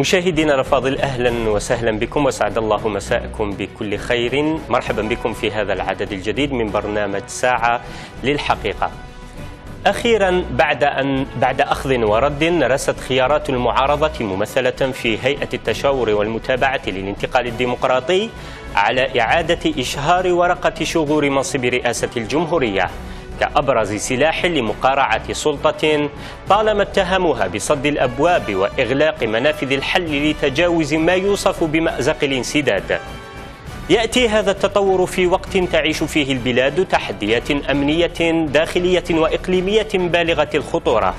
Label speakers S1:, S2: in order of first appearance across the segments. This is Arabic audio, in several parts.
S1: مشاهدينا الفاضل اهلا وسهلا بكم وسعد الله مساءكم بكل خير مرحبا بكم في هذا العدد الجديد من برنامج ساعه للحقيقه أخيرا بعد أن بعد أخذ ورد رست خيارات المعارضة ممثلة في هيئة التشاور والمتابعة للانتقال الديمقراطي على إعادة إشهار ورقة شغور منصب رئاسة الجمهورية كأبرز سلاح لمقارعة سلطة طالما اتهموها بصد الأبواب وإغلاق منافذ الحل لتجاوز ما يوصف بمأزق الانسداد يأتي هذا التطور في وقت تعيش فيه البلاد تحديات أمنية داخلية وإقليمية بالغة الخطورة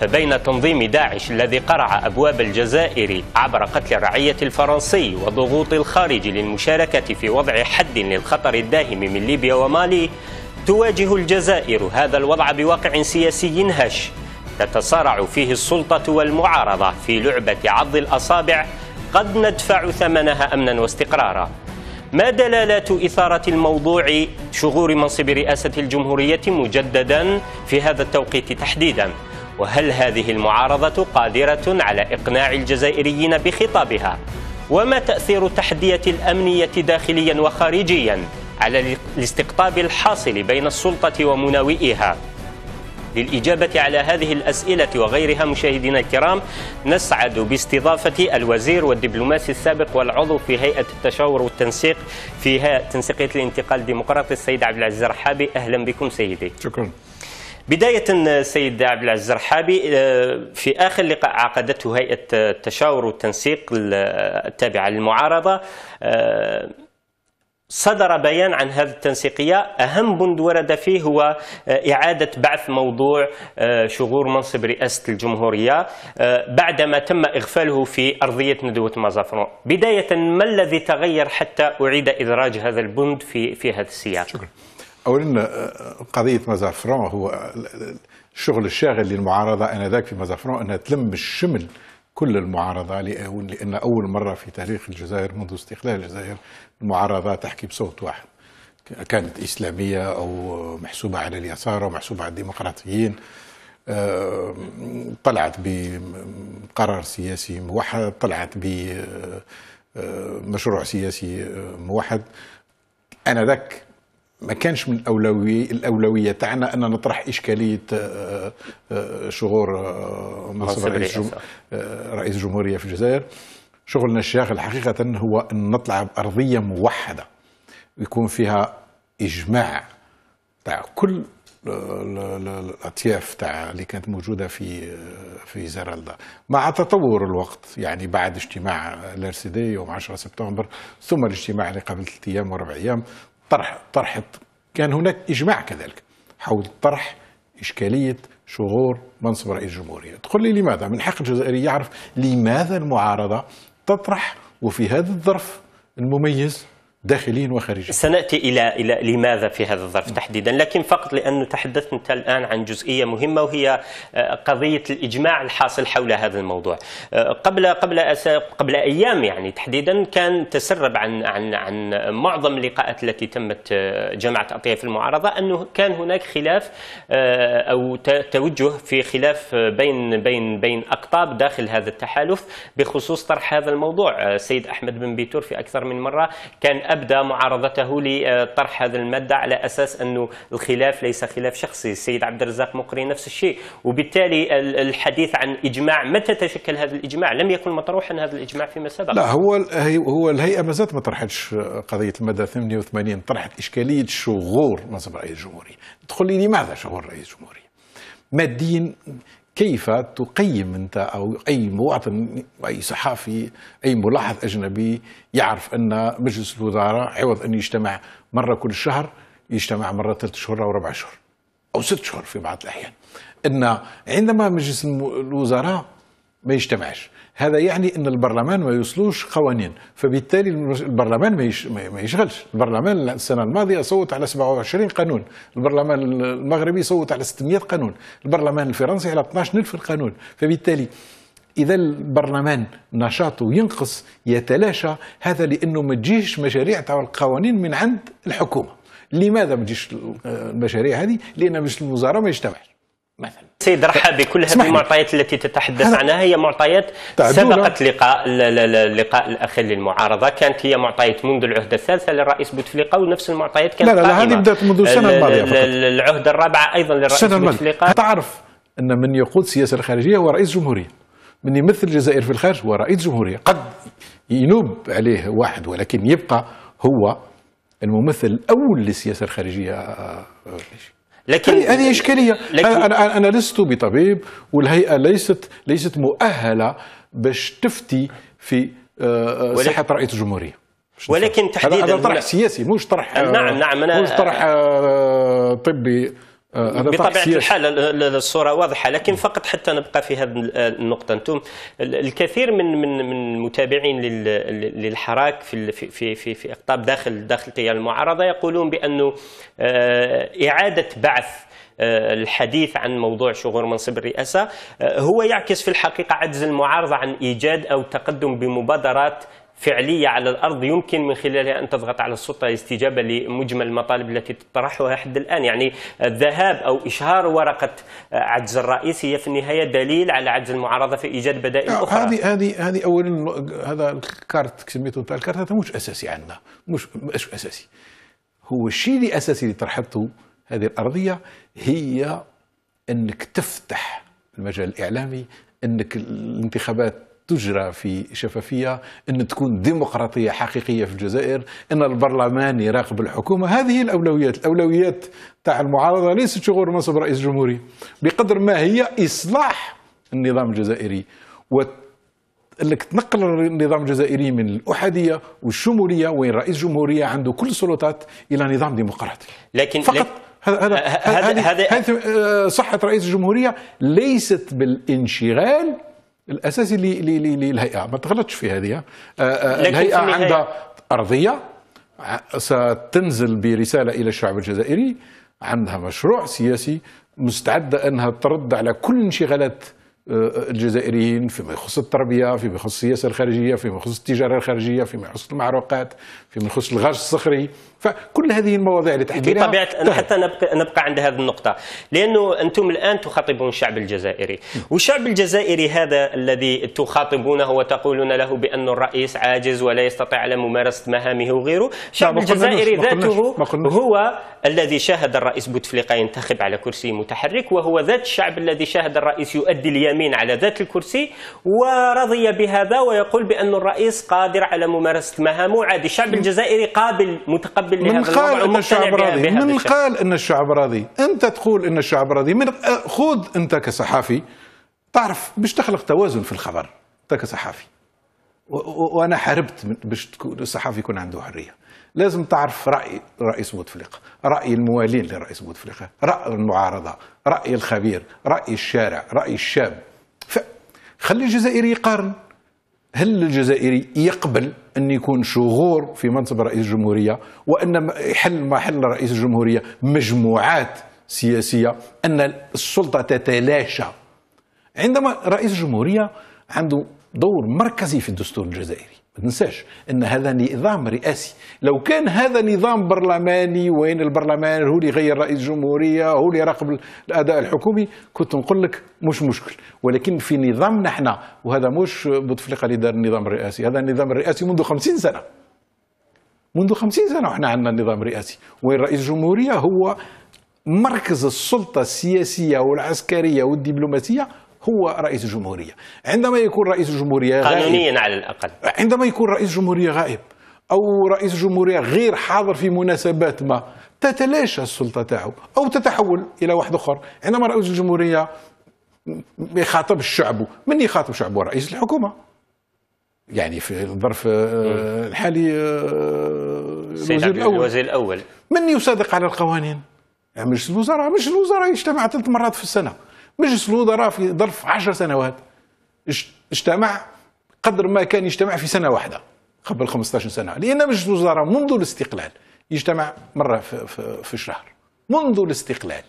S1: فبين تنظيم داعش الذي قرع أبواب الجزائر عبر قتل الرعية الفرنسي وضغوط الخارج للمشاركة في وضع حد للخطر الداهم من ليبيا ومالي تواجه الجزائر هذا الوضع بواقع سياسي هش تتصارع فيه السلطة والمعارضة في لعبة عض الأصابع قد ندفع ثمنها أمنا واستقرارا ما دلالات إثارة الموضوع شغور منصب رئاسة الجمهورية مجددا في هذا التوقيت تحديدا وهل هذه المعارضة قادرة على إقناع الجزائريين بخطابها وما تأثير تحدية الأمنية داخليا وخارجيا على الاستقطاب الحاصل بين السلطة ومناوئها للإجابة على هذه الأسئلة وغيرها مشاهدينا الكرام نسعد باستضافة الوزير والدبلوماسي السابق والعضو في هيئة التشاور والتنسيق في تنسيقية الانتقال الديمقراطي السيد عبد العزيز الرحابي أهلا بكم سيدي شكرا بداية سيد عبد العزيز الرحابي آه، في آخر لقاء عقدته هيئة التشاور والتنسيق التابعة للمعارضة آه، صدر بيان عن هذه التنسيقية أهم بند ورد فيه هو آه، إعادة بعث موضوع آه، شغور منصب رئاسة الجمهورية آه، بعدما تم إغفاله في أرضية ندوة مازافرون بداية ما الذي تغير حتى أعيد إدراج هذا البند في, في هذا السياق شكرا
S2: أولا قضية مازافرون هو الشغل الشاغل للمعارضة أنذاك في مازافرون أنها تلم الشمل كل المعارضة لأن أول مرة في تاريخ الجزائر منذ استقلال الجزائر المعارضة تحكي بصوت واحد كانت إسلامية أو محسوبة على اليسار أو محسوبة على الديمقراطيين آه، طلعت بقرار سياسي موحد طلعت بمشروع آه، سياسي آه، موحد أنا ذاك ما كانش من أولوي الأولوية تاعنا أن نطرح إشكالية شغور مصر رئيس, رئيس الجمهورية في الجزائر شغلنا الشاغل حقيقة هو أن نطلع بأرضية موحدة ويكون فيها إجماع تاع كل الاطياف تاع اللي كانت موجوده في في زرالدا مع تطور الوقت يعني بعد اجتماع الارسيدي يوم 10 سبتمبر ثم الاجتماع اللي قبل ثلاث ايام واربع ايام طرح طرحت كان هناك اجماع كذلك حول طرح اشكاليه شغور منصب رئيس الجمهوريه تقول لي لماذا من حق الجزائري يعرف لماذا المعارضه تطرح وفي هذا الظرف المميز داخليا وخارجيا
S1: سناتي الى الى لماذا في هذا الظرف تحديدا لكن فقط لانه تحدثت انت الان عن جزئيه مهمه وهي آه، قضيه الاجماع الحاصل حول هذا الموضوع آه، قبل قبل قبل ايام يعني تحديدا كان تسرب عن عن عن معظم اللقاءات التي تمت آه، جمعت اطياف المعارضه انه كان هناك خلاف او توجه في خلاف بين بين بين اقطاب داخل هذا التحالف بخصوص طرح هذا الموضوع السيد احمد بن بيتور في اكثر من مره كان ابدى معارضته لطرح هذا الماده على اساس انه الخلاف ليس خلاف شخصي السيد عبد الرزاق مقري نفس الشيء وبالتالي الحديث عن اجماع متى تشكل هذا الاجماع لم يكن مطروحا هذا الاجماع فيما سبق لا هو
S2: هو الهيئه ما زالت ما طرحتش قضيه الماده 88 طرحت اشكاليه شغور منصب رئيس الجمهوري تقول لي لماذا شغور رئيس الجمهوريه ماديا كيف تقيم انت او اي مواطن اي صحافي اي ملاحظ اجنبي يعرف ان مجلس الوزاره عوض ان يجتمع مره كل شهر يجتمع مره ثلاث شهور او ربع شهور او ست شهور في بعض الاحيان ان عندما مجلس الوزراء ما يجتمعش هذا يعني ان البرلمان ما يوصلوش قوانين فبالتالي البرلمان ما يشغلش البرلمان السنه الماضيه صوت على 27 قانون البرلمان المغربي صوت على 600 قانون البرلمان الفرنسي على 12000 قانون فبالتالي اذا البرلمان نشاطه ينقص يتلاشى هذا لانه ما تجيش مشاريع تاع القوانين من عند الحكومه لماذا ما تجيش آه، المشاريع هذه لان مش الوزاره ما يجتمعش
S1: مثلا سيد رحب بكل هذه المعطيات التي تتحدث عنها هي معطيات سبقت لقاء اللقاء الاخير للمعارضه كانت هي معطيات منذ العهده الثالثه للرئيس بوتفليقه ونفس المعطيات كانت لا لا, لا هذه بدات منذ السنه الماضيه فقط العهده الرابعه ايضا للرئيس بوتفليقه
S2: تعرف ان من يقود السياسه الخارجيه هو رئيس جمهوريه من يمثل الجزائر في الخارج هو رئيس جمهوريه قد ينوب عليه واحد ولكن يبقى هو الممثل الاول للسياسه الخارجيه آه، آه، لكن هذه اشكاليه لكن انا انا لست بطبيب والهيئه ليست ليست مؤهله باش تفتي في آه، آه، صحه رئيس الجمهوريه ولكن تحديدا هذا طرح نعم. سياسي مش طرح آه، نعم نعم مش طرح طبي آه، بطبيعه الحال
S1: الصوره واضحه لكن نعم. فقط حتى نبقى في هذه النقطه انتم الكثير من من من المتابعين للحراك في في في في اقطاب داخل داخل تيار المعارضه يقولون بانه آه، اعاده بعث آه، الحديث عن موضوع شغور منصب الرئاسة هو يعكس في الحقيقة عجز المعارضة عن إيجاد أو تقدم بمبادرات فعلية على الأرض يمكن من خلالها أن تضغط على السلطة الاستجابة لمجمل المطالب التي تطرحها حد الآن يعني الذهاب أو إشهار ورقة عجز الرئيس هي في النهاية دليل على عجز المعارضة في إيجاد بدائل أخرى هذه
S2: هذه هذه أولا هذا الكارت سميته نتاع الكارت هذا مش أساسي عندنا مش مش أساسي هو الشيء اللي أساسي اللي طرحته هذه الأرضية هي أنك تفتح المجال الإعلامي أنك الانتخابات تجرى في شفافية أن تكون ديمقراطية حقيقية في الجزائر أن البرلمان يراقب الحكومة هذه الأولويات الأولويات تاع المعارضة ليست شغل منصب رئيس الجمهورية بقدر ما هي إصلاح النظام الجزائري انك تنقل النظام الجزائري من الاحاديه والشموليه وين رئيس جمهوريه عنده كل السلطات الى نظام ديمقراطي لكن فقط هذا هذا آه، صحه رئيس الجمهوريه ليست بالانشغال الاساسي للهيئه ما تغلطش في هذه آه، آه، الهيئه عندها ارضيه ستنزل برساله الى الشعب الجزائري عندها مشروع سياسي مستعده انها ترد على كل انشغالات آه، الجزائريين فيما يخص التربيه فيما يخص السياسه الخارجيه فيما يخص التجاره الخارجيه فيما يخص المعروقات فيما يخص الغاز الصخري فكل هذه المواضيع اللي تحكي بطبيعه أنا
S1: حتى نبقى, نبقى عند هذه النقطه لانه انتم الان تخاطبون الشعب الجزائري والشعب الجزائري هذا الذي تخاطبونه وتقولون له بان الرئيس عاجز ولا يستطيع على ممارسه مهامه وغيره الشعب الجزائري ذاته هو الذي شاهد الرئيس بوتفليقه ينتخب على كرسي متحرك وهو ذات الشعب الذي شاهد الرئيس يؤدي اليمين على ذات الكرسي ورضي بهذا ويقول بان الرئيس قادر على ممارسه مهامه عادي الشعب الجزائري قابل متقبل من لهذا من قال ان الشعب راضي من قال
S2: ان الشعب راضي انت تقول ان الشعب راضي من أه، خذ انت كصحافي تعرف باش تخلق توازن في الخبر انت كصحافي وانا حاربت باش الصحافي يكون عنده حريه لازم تعرف راي رئيس بوتفليقه راي الموالين لرئيس بوتفليقه راي المعارضه راي الخبير راي الشارع راي الشاب خلي الجزائري يقارن هل الجزائري يقبل أن يكون شغور في منصب رئيس الجمهورية وأن يحل محل رئيس الجمهورية مجموعات سياسية أن السلطة تتلاشى عندما رئيس الجمهورية عنده دور مركزي في الدستور الجزائري تنساش ان هذا نظام رئاسي لو كان هذا نظام برلماني وين البرلمان هو اللي يغير رئيس الجمهوريه هو اللي يراقب الاداء الحكومي كنت نقول لك مش مشكل ولكن في نظامنا احنا وهذا مش بوتفليقه اللي دار النظام الرئاسي هذا النظام الرئاسي منذ خمسين سنه منذ خمسين سنه وحنا عندنا النظام الرئاسي وين رئيس الجمهوريه هو مركز السلطه السياسيه والعسكريه والدبلوماسيه هو رئيس الجمهورية عندما يكون رئيس الجمهورية غائب قانونيا على الأقل عندما يكون رئيس الجمهورية غائب أو رئيس الجمهورية غير حاضر في مناسبات ما تتلاشى السلطة تاعه أو تتحول إلى واحد آخر عندما رئيس الجمهورية يخاطب الشعب من يخاطب شعبه رئيس الحكومة يعني في الظرف آه، الحالي آه، الوزير الأول الوزير الأول من يصادق على القوانين يعني مجلس الوزراء مجلس الوزراء يجتمع ثلاث مرات في السنة مجلس الوزراء في ظرف عشر سنوات اجتمع قدر ما كان يجتمع في سنة واحدة قبل 15 سنة لأن مجلس الوزراء منذ الاستقلال يجتمع مرة في, في, في الشهر منذ الاستقلال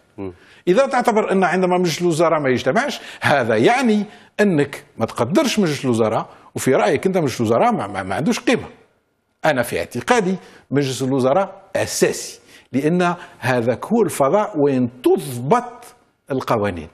S2: إذا تعتبر أن عندما مجلس الوزراء ما يجتمعش هذا يعني أنك ما تقدرش مجلس الوزراء وفي رأيك أنت مجلس الوزراء ما, ما, ما عندوش قيمة أنا في اعتقادي مجلس الوزراء أساسي لأن هذا هو الفضاء وين تضبط القوانين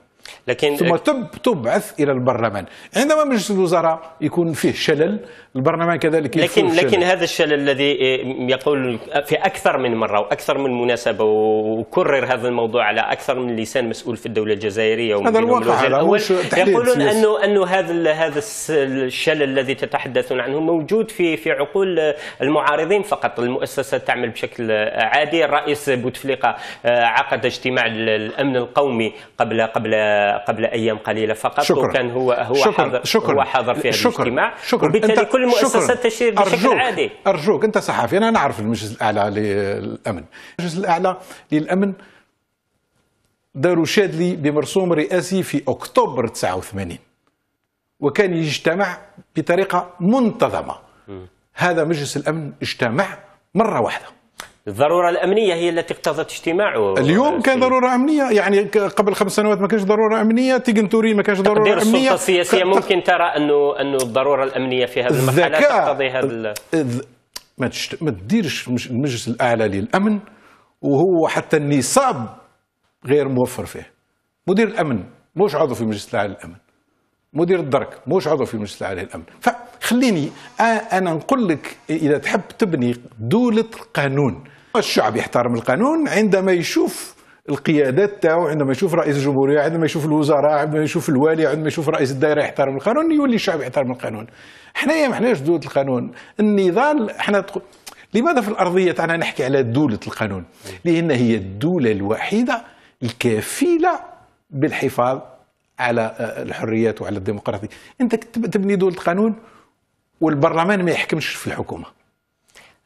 S2: لكن ثم تبعث الى البرلمان عندما مجلس الوزراء يكون فيه شلل البرلمان كذلك لكن لكن شلل.
S1: هذا الشلل الذي إيه، يقول في اكثر من مره واكثر من مناسبه وكرر هذا الموضوع على اكثر من لسان مسؤول في الدوله الجزائريه هذا الواقع الأول يقولون انه انه هذا هذا الشلل الذي تتحدثون عنه موجود في في عقول المعارضين فقط المؤسسه تعمل بشكل عادي الرئيس بوتفليقه آه، عقد اجتماع الامن القومي قبل قبل قبل ايام قليله فقط شكرا. وكان هو هو شكرا. حاضر شكرا. هو حاضر في هذا شكرا. الاجتماع شكرا. وبالتالي كل المؤسسات تشير بشكل أرجوك. عادي
S2: ارجوك انت صحفي انا نعرف المجلس الاعلى للامن المجلس الاعلى للامن داروا شادلي بمرسوم رئاسي في اكتوبر 89 وكان يجتمع بطريقه منتظمه م. هذا مجلس الامن اجتمع مره واحده
S1: الضروره الامنيه هي التي اقتضت اجتماعه
S2: اليوم كان ضروره امنيه يعني قبل خمس سنوات ما كانش ضروره امنيه تيجنتوري ما كانش ضروره امنيه السلطه
S1: السياسيه ممكن ترى انه انه الضروره الامنيه في هذا المرحله تقتضي هذا
S2: ما ما تديرش المجلس الاعلى للامن وهو حتى النصاب غير موفر فيه مدير الامن مش عضو في المجلس الاعلى للامن مدير الدرك مش عضو في المجلس الاعلى للامن فخليني انا نقول لك اذا تحب تبني دوله قانون الشعب يحترم القانون عندما يشوف القيادات تاعو عندما يشوف رئيس الجمهوريه عندما يشوف الوزراء عندما يشوف الوالي عندما يشوف رئيس الدائره يحترم القانون يولي الشعب يحترم القانون حنايا ما حناش دوله القانون النضال حنا تقول لماذا في الارضيه تاعنا نحكي على دوله القانون لان هي الدوله الوحيده الكفيله بالحفاظ على آه، الحريات وعلى الديمقراطيه انت تبني دوله قانون والبرلمان ما يحكمش في الحكومه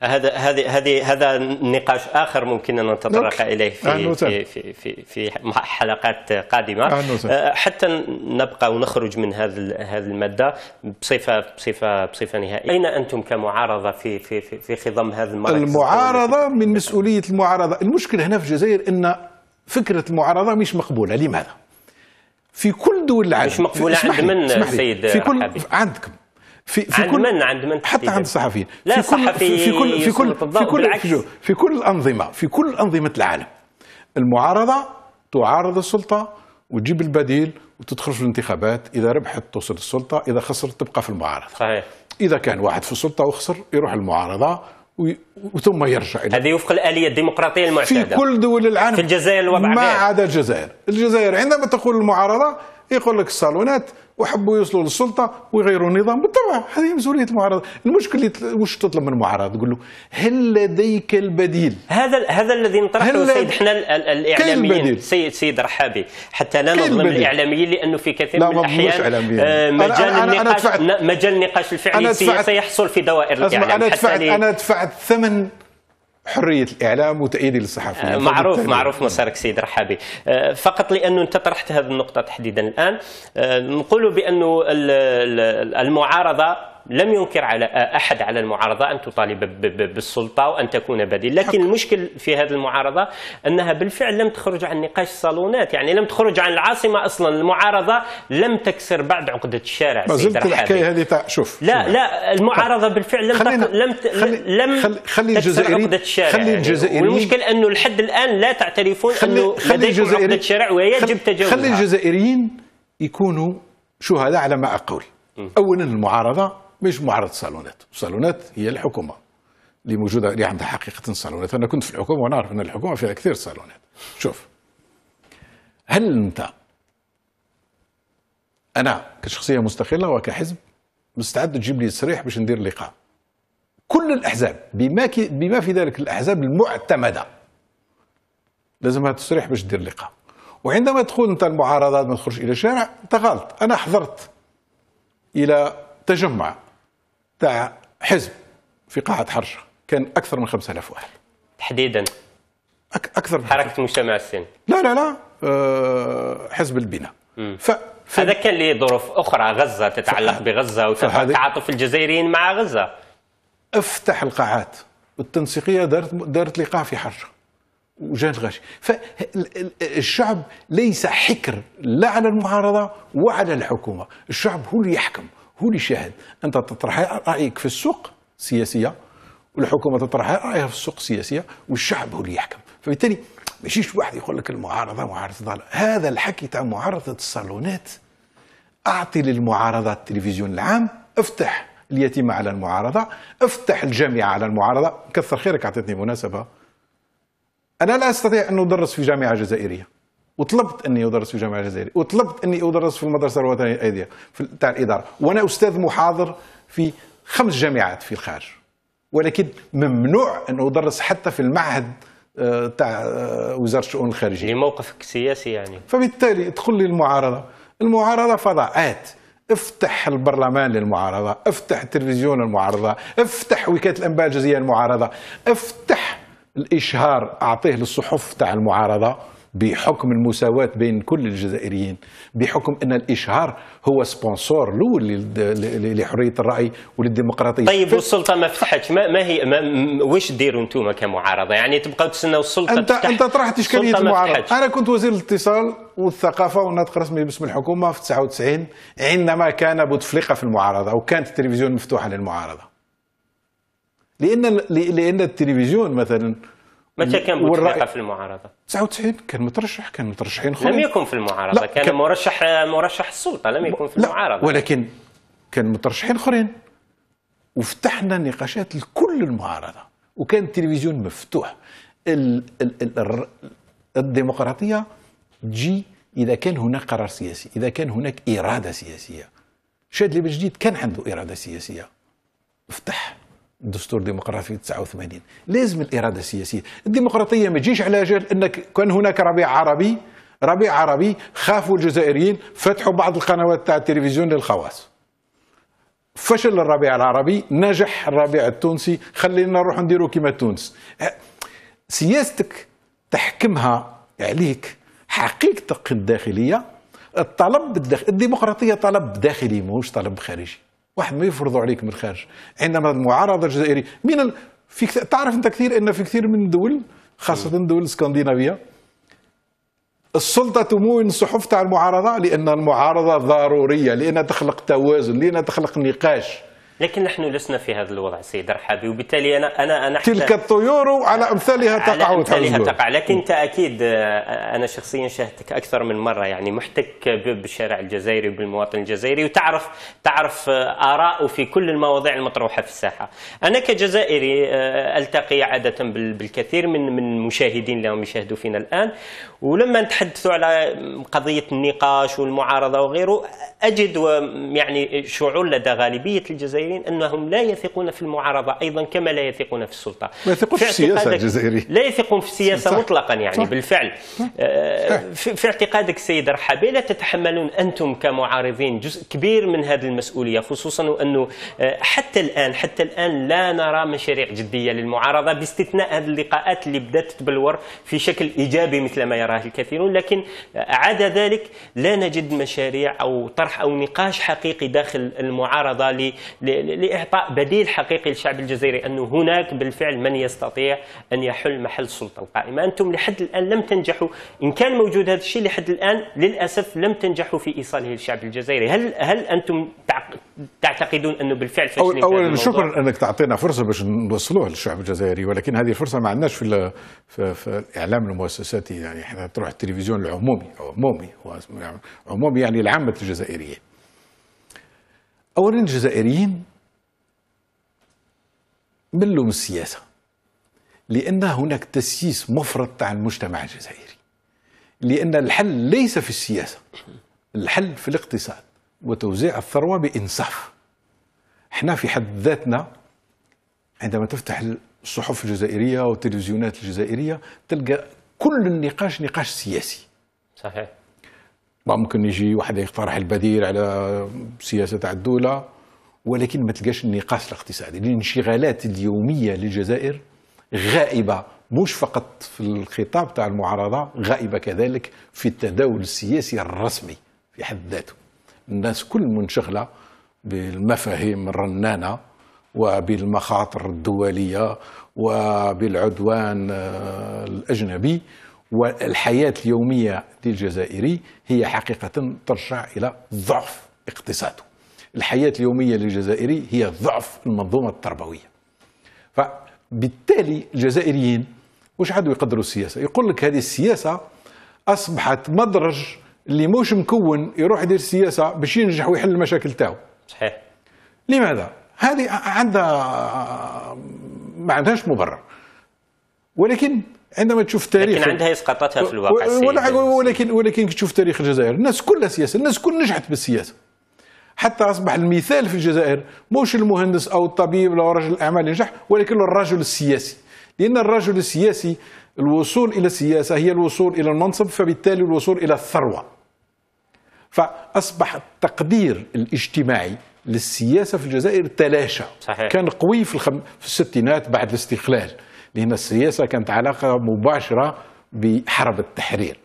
S2: هذا
S1: هذه هذه هذا نقاش اخر ممكن ان نتطرق اليه في في, في في في حلقات قادمه أه، حتى نبقى ونخرج من هذا هذه الماده بصفه بصفه بصفه نهائيه اين انتم كمعارضه في في في, في خضم هذا
S2: المركز المعارضه من مسؤوليه المعارضه المشكل هنا في الجزائر ان فكره المعارضه مش مقبوله لماذا في كل دول العالم مش مقبوله عند من سيد في كل عندكم في في عند كل من عند من حتى عند الصحفيين لا في كل في, في كل في كل في كل في, في كل الانظمه في كل انظمه العالم المعارضه تعارض السلطه وتجيب البديل وتدخل في الانتخابات اذا ربحت توصل للسلطه اذا خسرت تبقى في المعارضه صحيح اذا كان واحد في السلطه وخسر يروح المعارضه وثم يرجع الى
S1: هذه وفق الاليه الديمقراطيه المعتاده في كل
S2: دول العالم في الجزائر الوضع ما عدا الجزائر الجزائر عندما تقول المعارضه يقول لك الصالونات وحبوا يوصلوا للسلطه ويغيروا النظام بالطبع هذه مسؤوليه المعارضه المشكل اللي تل... وش تطلب من المعارضه تقول له هل لديك البديل هذا هذا الذي نطرحه سيد
S1: ال... الاعلاميين سيد سيد رحابي حتى لا نظلم الاعلاميين لانه في كثير من الاحيان آه مجال أنا النقاش أنا مجال النقاش الفعلي سيحصل في دوائر الاعلام انا دفعت انا
S2: دفعت ثمن حريه الاعلام وتاييد الصحفيين آه، يعني معروف معروف
S1: مسارك سيد رحابي آه، فقط لانه انت طرحت هذه النقطه تحديدا الان آه، نقول بانه المعارضه لم ينكر على أحد على المعارضة أن تطالب بالسلطة وأن تكون بديل لكن المشكل في هذه المعارضة أنها بالفعل لم تخرج عن نقاش الصالونات يعني لم تخرج عن العاصمة أصلا المعارضة لم تكسر بعد عقدة الشارع ما زلت الحكاية
S2: هذه شوف
S1: لا لا المعارضة بالفعل لم خلينا لم لم خلي تكسر عقدة الشارع خلي يعني الجزائريين يعني والمشكل أنه لحد الآن لا تعترفون أنه لديكم عقدة الشارع ويجب تجاوزها خلي
S2: الجزائريين يكونوا شهداء على ما أقول أولا المعارضة مش معرض صالونات الصالونات هي الحكومه اللي موجوده اللي عندها حقيقه صالونات انا كنت في الحكومه ونعرف ان الحكومه فيها كثير صالونات شوف هل انت انا كشخصيه مستقله وكحزب مستعد تجيب لي تصريح باش ندير لقاء كل الاحزاب بما كي بما في ذلك الاحزاب المعتمده لازمها تصريح باش دير لقاء وعندما تقول انت المعارضات ما تخرج الى الشارع انت غلط انا حضرت الى تجمع تاع حزب في قاعة حرشة كان أكثر من 5000 واحد
S1: تحديدا أك أكثر من حركة مجتمع السن
S2: لا لا لا أه حزب البناء ف
S1: هذا كان لي ظروف أخرى غزة تتعلق بغزة وتعاطف الجزائريين مع غزة
S2: افتح القاعات التنسيقية دارت دارت لقاع في حرشة وجات الغاشي فالشعب ليس حكر لا على المعارضة وعلى الحكومة الشعب هو اللي يحكم هو اللي شاهد انت تطرح رايك في السوق سياسيه والحكومه تطرح رايها في السوق السياسيه والشعب هو اللي يحكم فبالتالي ماشيش واحد يقول لك المعارضه معارضه هذا الحكي تاع معارضه الصالونات اعطي للمعارضه التلفزيون العام افتح اليتيمه على المعارضه افتح الجامعه على المعارضه كثر خيرك اعطيتني مناسبه انا لا استطيع ان ادرس في جامعه جزائريه وطلبت اني ادرس في الجامعه الجزائريه وطلبت اني ادرس في المدرسه الوطنيه الايديه تاع الاداره وانا استاذ محاضر في خمس جامعات في الخارج ولكن ممنوع ان ادرس حتى في المعهد آه، تاع آه، وزاره الشؤون الخارجيه لموقفك السياسي يعني فبالتالي ادخل لي المعارضه المعارضه فضاءات افتح البرلمان للمعارضه افتح التلفزيون للمعارضه افتح وكاله الانباء الجزائريه للمعارضه افتح الاشهار اعطيه للصحف تاع المعارضه بحكم المساواة بين كل الجزائريين بحكم أن الإشهار هو سبونسور الأول لحرية الرأي وللديمقراطية طيب
S1: والسلطة ما فتحتش ما, ما هي ما واش ديروا أنتم كمعارضة يعني تبقوا تسنوا السلطة أنت تفتح أنت
S2: طرحت إشكالية المعارضة أنا كنت وزير الاتصال والثقافه والنطق الرسمي باسم الحكومه في 99 عندما كان بوتفليقه في المعارضه وكانت التلفزيون مفتوحه للمعارضه لان لان التلفزيون مثلا متى يعني كان بوتفليقه
S1: في المعارضه؟
S2: 99 كان مترشح كان مترشحين خلص. لم يكن
S1: في المعارضه كان, كان مرشح مرشح السلطه لم يكن في لا. المعارضه
S2: ولكن كان مترشحين اخرين وفتحنا نقاشات لكل المعارضه وكان التلفزيون مفتوح ال ال ال الديمقراطيه تجي اذا كان هناك قرار سياسي اذا كان هناك اراده سياسيه شادلي بن جديد كان عنده اراده سياسيه فتح الدستور الديمقراطي 89 لازم الاراده السياسيه الديمقراطيه ما تجيش على جال انك كان هناك ربيع عربي ربيع عربي خافوا الجزائريين فتحوا بعض القنوات تاع التلفزيون للخواص فشل الربيع العربي نجح الربيع التونسي خلينا نروح نديرو كيما تونس أه، سياستك تحكمها عليك حقيقتك الداخليه الطلب الداخل الديمقراطيه طلب داخلي ماهوش طلب خارجي واحد ما يفرضوا عليك من الخارج عندما المعارضه الجزائريه من ال... في كت... تعرف انت كثير ان في كثير من الدول خاصه الدول الاسكندنافيه السلطة تمون صحف تاع المعارضة لأن المعارضة ضرورية لأنها تخلق توازن لأنها تخلق نقاش
S1: لكن نحن لسنا في هذا الوضع سيد رحابي وبالتالي انا انا انا تلك
S2: الطيور على امثالها تقع على امثالها تقع
S1: لكن انت اكيد آه، انا شخصيا شاهدتك اكثر من مره يعني محتك بالشارع الجزائري وبالمواطن الجزائري وتعرف تعرف آه، اراءه في كل المواضيع المطروحه في الساحه انا كجزائري آه، التقي عاده بالكثير من من المشاهدين اللي يشاهدوا فينا الان ولما نتحدثوا على قضيه النقاش والمعارضه وغيره اجد يعني شعور لدى غالبيه الجزائريين الجزائريين انهم لا يثقون في المعارضه ايضا كما لا يثقون في السلطه ما يثقون في, السياسه الجزائريه لا يثقون في السياسه مطلقا يعني صح. بالفعل صح. آه، في, في اعتقادك سيد رحابي لا تتحملون انتم كمعارضين جزء كبير من هذه المسؤوليه خصوصا وانه آه، حتى الان حتى الان لا نرى مشاريع جديه للمعارضه باستثناء هذه اللقاءات اللي بدات تتبلور في شكل ايجابي مثل ما يراه الكثيرون لكن آه، عدا ذلك لا نجد مشاريع او طرح او نقاش حقيقي داخل المعارضه لإعطاء بديل حقيقي للشعب الجزائري أنه هناك بالفعل من يستطيع أن يحل محل السلطة القائمة أنتم لحد الآن لم تنجحوا إن كان موجود هذا الشيء لحد الآن للأسف لم تنجحوا في إيصاله للشعب الجزائري هل هل أنتم تعتقدون أنه بالفعل فشل في أولا شكرا
S2: أنك تعطينا فرصة باش نوصلوه للشعب الجزائري ولكن هذه الفرصة ما عندناش في, في, في الإعلام المؤسساتي يعني احنا تروح التلفزيون العمومي عمومي عمومي يعني العامة الجزائرية اولا الجزائريين ملوا من السياسه لان هناك تسييس مفرط تاع المجتمع الجزائري لان الحل ليس في السياسه الحل في الاقتصاد وتوزيع الثروه بانصاف احنا في حد ذاتنا عندما تفتح الصحف الجزائريه والتلفزيونات الجزائريه تلقى كل النقاش نقاش سياسي صحيح ممكن يجي واحد يقترح البديل على سياسه تاع الدوله ولكن ما تلقاش النقاش الاقتصادي الانشغالات اليوميه للجزائر غائبه مش فقط في الخطاب تاع المعارضه غائبه كذلك في التداول السياسي الرسمي في حد ذاته الناس كل منشغله بالمفاهيم الرنانه وبالمخاطر الدوليه وبالعدوان آه، الاجنبي والحياة اليومية للجزائري هي حقيقة ترجع إلى ضعف اقتصاده الحياة اليومية للجزائري هي ضعف المنظومة التربوية فبالتالي الجزائريين واش عادوا يقدروا السياسة يقول لك هذه السياسة أصبحت مدرج اللي موش مكون يروح يدير السياسة باش ينجح ويحل المشاكل تاعو صحيح لماذا؟ هذه عندها ما عندهاش مبرر ولكن عندما تشوف تاريخ لكن عندها
S1: اسقاطاتها في الواقع ولكن
S2: ولكن ولكن تشوف تاريخ الجزائر الناس كلها سياسه الناس كلها نجحت بالسياسه حتى اصبح المثال في الجزائر موش المهندس او الطبيب او رجل الاعمال ينجح ولكن الرجل السياسي لان الرجل السياسي الوصول الى السياسه هي الوصول الى المنصب فبالتالي الوصول الى الثروه فاصبح التقدير الاجتماعي للسياسه في الجزائر تلاشى صحيح. كان قوي في, الخم... في الستينات بعد الاستقلال لأن السياسة كانت علاقة مباشرة بحرب التحرير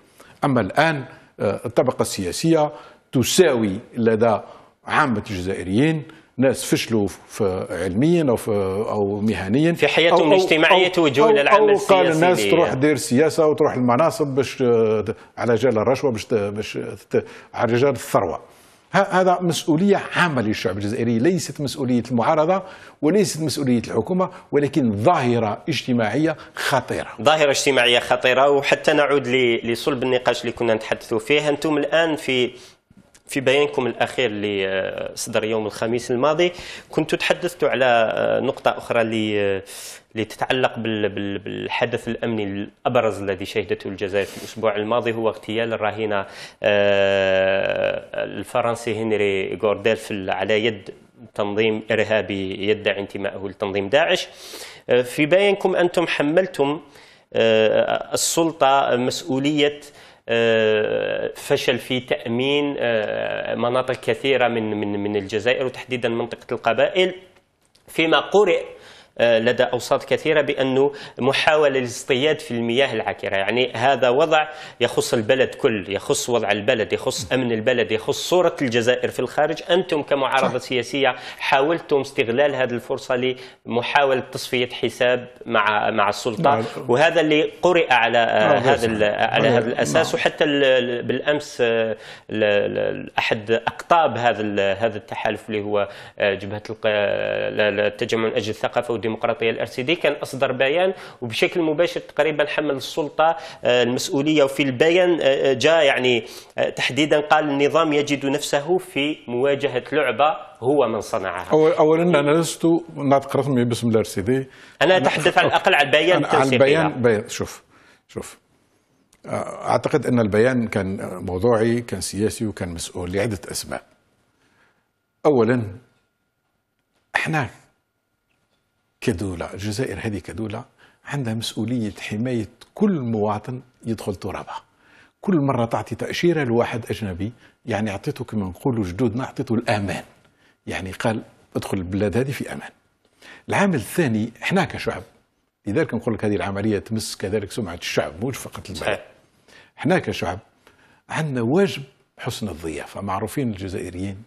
S2: أما الآن آه، الطبقة السياسية تساوي لدى عامة الجزائريين ناس فشلوا في علميا او في او مهنيا في حياتهم الاجتماعيه
S1: توجهوا الى العمل السياسي قال الناس تروح
S2: دير سياسه وتروح المناصب باش آه، على جال الرشوه باش باش على جال الثروه هذا مسؤولية عامة للشعب الجزائري ليست مسؤولية المعارضة وليست مسؤولية الحكومة ولكن ظاهرة اجتماعية خطيرة
S1: ظاهرة اجتماعية خطيرة وحتى نعود لصلب النقاش اللي كنا نتحدث فيه أنتم الآن في في بيانكم الأخير اللي آه، صدر يوم الخميس الماضي كنتوا تحدثتوا على آه، نقطة أخرى اللي اللي آه، تتعلق بالحدث الأمني الأبرز الذي شهدته الجزائر في الأسبوع الماضي هو اغتيال الرهينة الفرنسي هنري غورديل على يد تنظيم إرهابي يدعي انتمائه لتنظيم داعش في بيانكم أنتم حملتم السلطة مسؤولية آه، فشل في تامين آه، مناطق كثيره من من من الجزائر وتحديدا منطقه القبائل فيما قرئ آه، لدى أوساط كثيرة بأنه محاولة للاصطياد في المياه العكرة يعني هذا وضع يخص البلد كل يخص وضع البلد يخص أمن البلد يخص صورة الجزائر في الخارج أنتم كمعارضة سياسية حاولتم استغلال هذه الفرصة لمحاولة تصفية حساب مع مع السلطة نعم. وهذا اللي قرئ على آه، نعم، هذا آه، على هذا نعم. الأساس وحتى بالأمس أحد أقطاب هذا هذا التحالف اللي هو جبهة التجمع من أجل الثقافة الديمقراطيه الار سي دي كان اصدر بيان وبشكل مباشر تقريبا حمل السلطه آه، المسؤوليه وفي البيان آه، آه، جاء يعني تحديدا قال النظام يجد نفسه في مواجهه لعبه هو من صنعها
S2: اولا انا لست ناطق رسمي باسم الار سي دي انا اتحدث على الاقل على البيان على البيان بيان شوف شوف اعتقد ان البيان كان موضوعي كان سياسي وكان مسؤول لعده اسباب اولا احنا كدولة الجزائر هذه كدولة عندها مسؤولية حماية كل مواطن يدخل ترابها كل مرة تعطي تأشيرة لواحد أجنبي يعني أعطيته كما نقولوا جدودنا أعطيته الأمان يعني قال ادخل البلاد هذه في أمان العامل الثاني احنا كشعب لذلك نقول لك هذه العملية تمس كذلك سمعة الشعب مش فقط البلد احنا كشعب عندنا واجب حسن الضيافة معروفين الجزائريين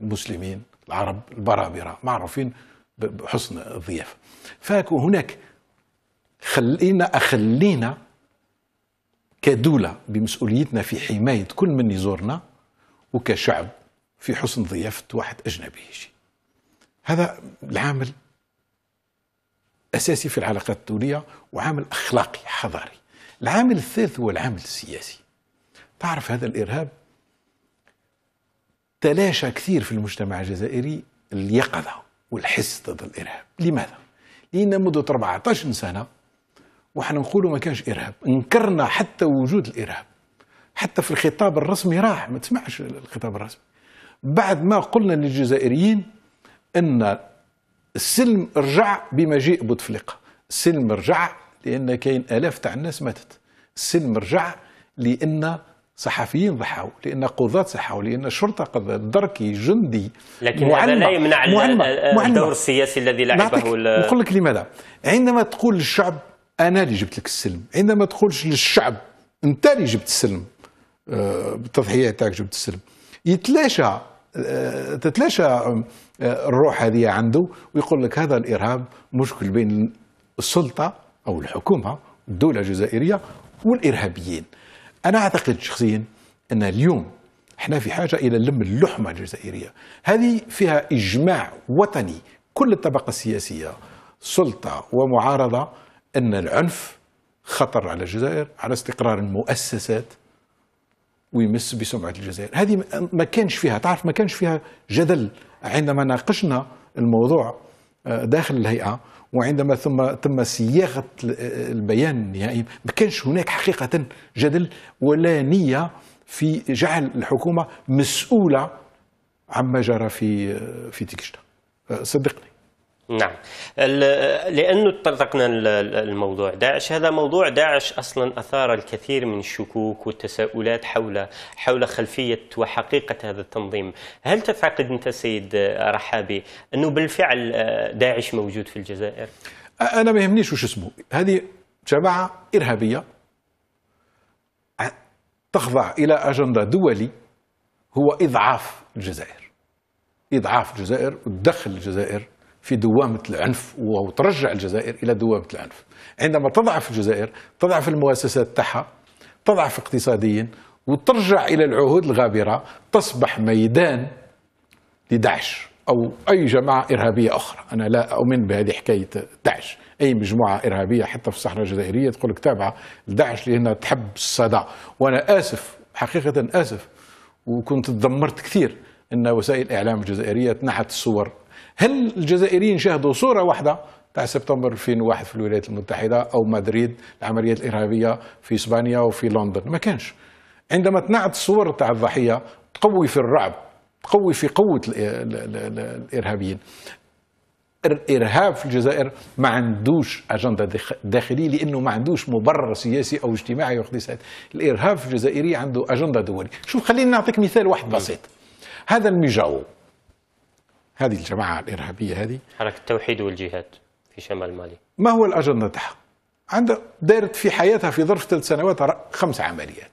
S2: المسلمين العرب البرابرة معروفين بحسن الضيافه فهناك خلينا اخلينا كدوله بمسؤوليتنا في حمايه كل من يزورنا وكشعب في حسن ضيافه واحد اجنبي يجي هذا العامل اساسي في العلاقات الدوليه وعامل اخلاقي حضاري العامل الثالث هو العامل السياسي تعرف هذا الارهاب تلاشى كثير في المجتمع الجزائري اليقظه والحس ضد الارهاب لماذا لان منذ 14 سنه وحنا نقولوا ما كانش ارهاب انكرنا حتى وجود الارهاب حتى في الخطاب الرسمي راح ما تسمعش الخطاب الرسمي بعد ما قلنا للجزائريين ان السلم رجع بمجيء بوتفليقه السلم رجع لان كاين الاف تاع الناس ماتت السلم رجع لان صحفيين ضحوا لان قضاة ضحوا لان الشرطه قد دركي جندي لكن هذا لا يمنع الدور
S1: السياسي الذي لعبه نقول
S2: لك لماذا عندما تقول للشعب انا اللي جبت لك السلم عندما تقولش للشعب انت اللي جبت السلم آه، بالتضحيه تاعك جبت السلم يتلاشى آه، تتلاشى آه، الروح هذه عنده ويقول لك هذا الارهاب مشكل بين السلطه او الحكومه الدوله الجزائريه والارهابيين أنا أعتقد شخصيا أن اليوم احنا في حاجة إلى لم اللحمة الجزائرية هذه فيها إجماع وطني كل الطبقة السياسية سلطة ومعارضة أن العنف خطر على الجزائر على استقرار المؤسسات ويمس بسمعة الجزائر هذه ما كانش فيها تعرف ما كانش فيها جدل عندما ناقشنا الموضوع آه، داخل الهيئة وعندما ثم تم صياغه البيان النهائي ما كانش هناك حقيقه جدل ولا نيه في جعل الحكومه مسؤوله عما جرى في في تيكشتا صدق
S1: نعم لأنه تطرقنا الموضوع داعش هذا موضوع داعش أصلا أثار الكثير من الشكوك والتساؤلات حول حول خلفية وحقيقة هذا التنظيم هل تعتقد أنت سيد رحابي أنه بالفعل آه، داعش موجود في الجزائر؟
S2: أنا ما يهمنيش وش اسمه هذه جماعة إرهابية تخضع إلى أجندة دولي هو إضعاف الجزائر إضعاف الجزائر ودخل الجزائر في دوامة العنف وترجع الجزائر إلى دوامة العنف عندما تضعف الجزائر تضعف المؤسسات تاعها تضعف اقتصاديا وترجع إلى العهود الغابرة تصبح ميدان لداعش أو أي جماعة إرهابية أخرى أنا لا أؤمن بهذه حكاية داعش أي مجموعة إرهابية حتى في الصحراء الجزائرية تقول لك تابعة لداعش لأنها تحب الصدى وأنا آسف حقيقة آسف وكنت تدمرت كثير أن وسائل الإعلام الجزائرية تنحت الصور هل الجزائريين شاهدوا صورة واحدة تاع سبتمبر 2001 في الولايات المتحدة أو مدريد العمليات الإرهابية في إسبانيا وفي لندن ما كانش عندما تنعت الصور تاع الضحية تقوي في الرعب تقوي في قوة الإرهابيين الارهاب في الجزائر ما عندوش اجنده داخلي لانه ما عندوش مبرر سياسي او اجتماعي واقتصادي الارهاب الجزائري عنده اجنده دولي شوف خليني نعطيك مثال واحد بسيط هذا المجاو هذه الجماعة الإرهابية هذه
S1: حركة التوحيد والجهاد في شمال مالي
S2: ما هو الأجندة تاعها؟ عندها دارت في حياتها في ظرف ثلاث سنوات خمس عمليات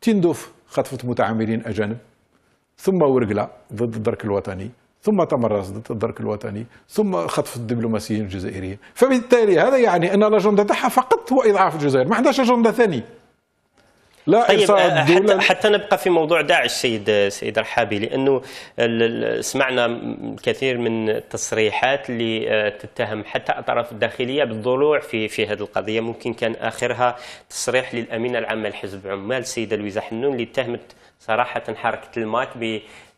S2: تندوف خطفت متعاملين أجانب ثم ورقلة ضد الدرك الوطني ثم تمرس ضد الدرك الوطني ثم خطف الدبلوماسيين الجزائريين فبالتالي هذا يعني أن الأجندة تاعها فقط هو إضعاف الجزائر ما عندهاش أجندة ثانية لا طيب آه،
S1: حتى, حتى نبقى في موضوع داعش سيد سيد رحابي لانه سمعنا الكثير من التصريحات اللي آه، تتهم حتى اطراف الداخليه بالضلوع في في هذه القضيه ممكن كان اخرها تصريح للامينه العامه لحزب عمال السيده لويزه حنون اللي اتهمت صراحه حركه الماك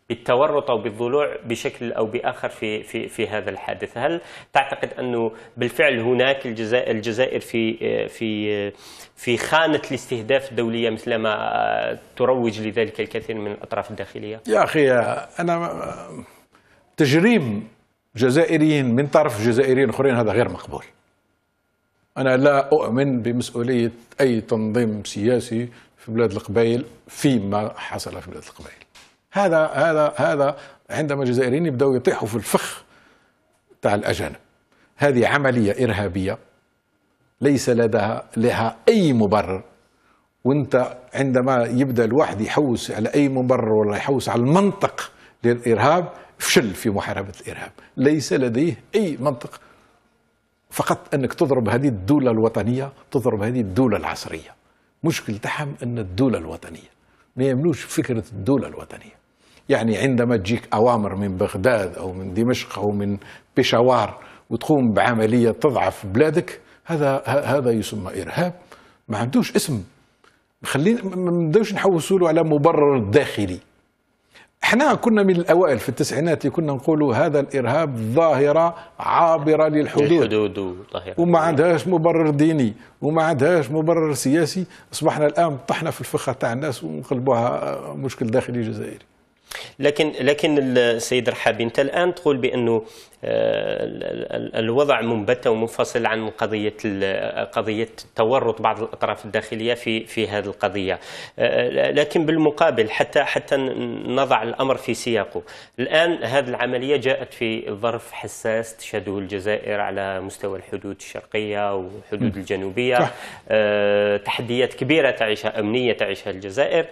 S1: بالتورط او بالضلوع بشكل او باخر في في في هذا الحادث هل تعتقد انه بالفعل هناك الجزائر الجزائر في في في خانه الاستهداف الدوليه مثل ما تروج لذلك الكثير من الاطراف الداخليه
S2: يا اخي انا تجريم جزائريين من طرف جزائريين اخرين هذا غير مقبول انا لا اؤمن بمسؤوليه اي تنظيم سياسي في بلاد القبائل فيما حصل في بلاد القبائل هذا هذا هذا عندما الجزائريين يبداوا يطيحوا في الفخ تاع الاجانب هذه عمليه ارهابيه ليس لديها لها اي مبرر وانت عندما يبدا الواحد يحوس على اي مبرر ولا يحوس على المنطق للارهاب فشل في محاربه الارهاب ليس لديه اي منطق فقط انك تضرب هذه الدوله الوطنيه تضرب هذه الدوله العصريه مشكل تحم ان الدوله الوطنيه ما يملوش فكره الدوله الوطنيه يعني عندما تجيك أوامر من بغداد أو من دمشق أو من بشوار وتقوم بعملية تضعف بلادك هذا هذا يسمى إرهاب ما عندوش اسم خلينا ما نبداوش نحوسوا له على مبرر داخلي احنا كنا من الاوائل في التسعينات كنا نقول هذا الارهاب ظاهره عابره للحدود
S1: للحدود
S2: وما عندهاش مبرر ديني وما عندهاش مبرر سياسي اصبحنا الان طحنا في الفخه تاع الناس ونقلبوها مشكل داخلي جزائري
S1: لكن لكن السيد رحابي انت الان تقول بانه آه، الوضع منبت ومنفصل عن قضيه قضيه تورط بعض الاطراف الداخليه في في هذه القضيه آه، لكن بالمقابل حتى حتى نضع الامر في سياقه الان هذه العمليه جاءت في ظرف حساس تشهده الجزائر على مستوى الحدود الشرقيه والحدود الجنوبيه آه، تحديات كبيره تعيشها امنيه تعيشها الجزائر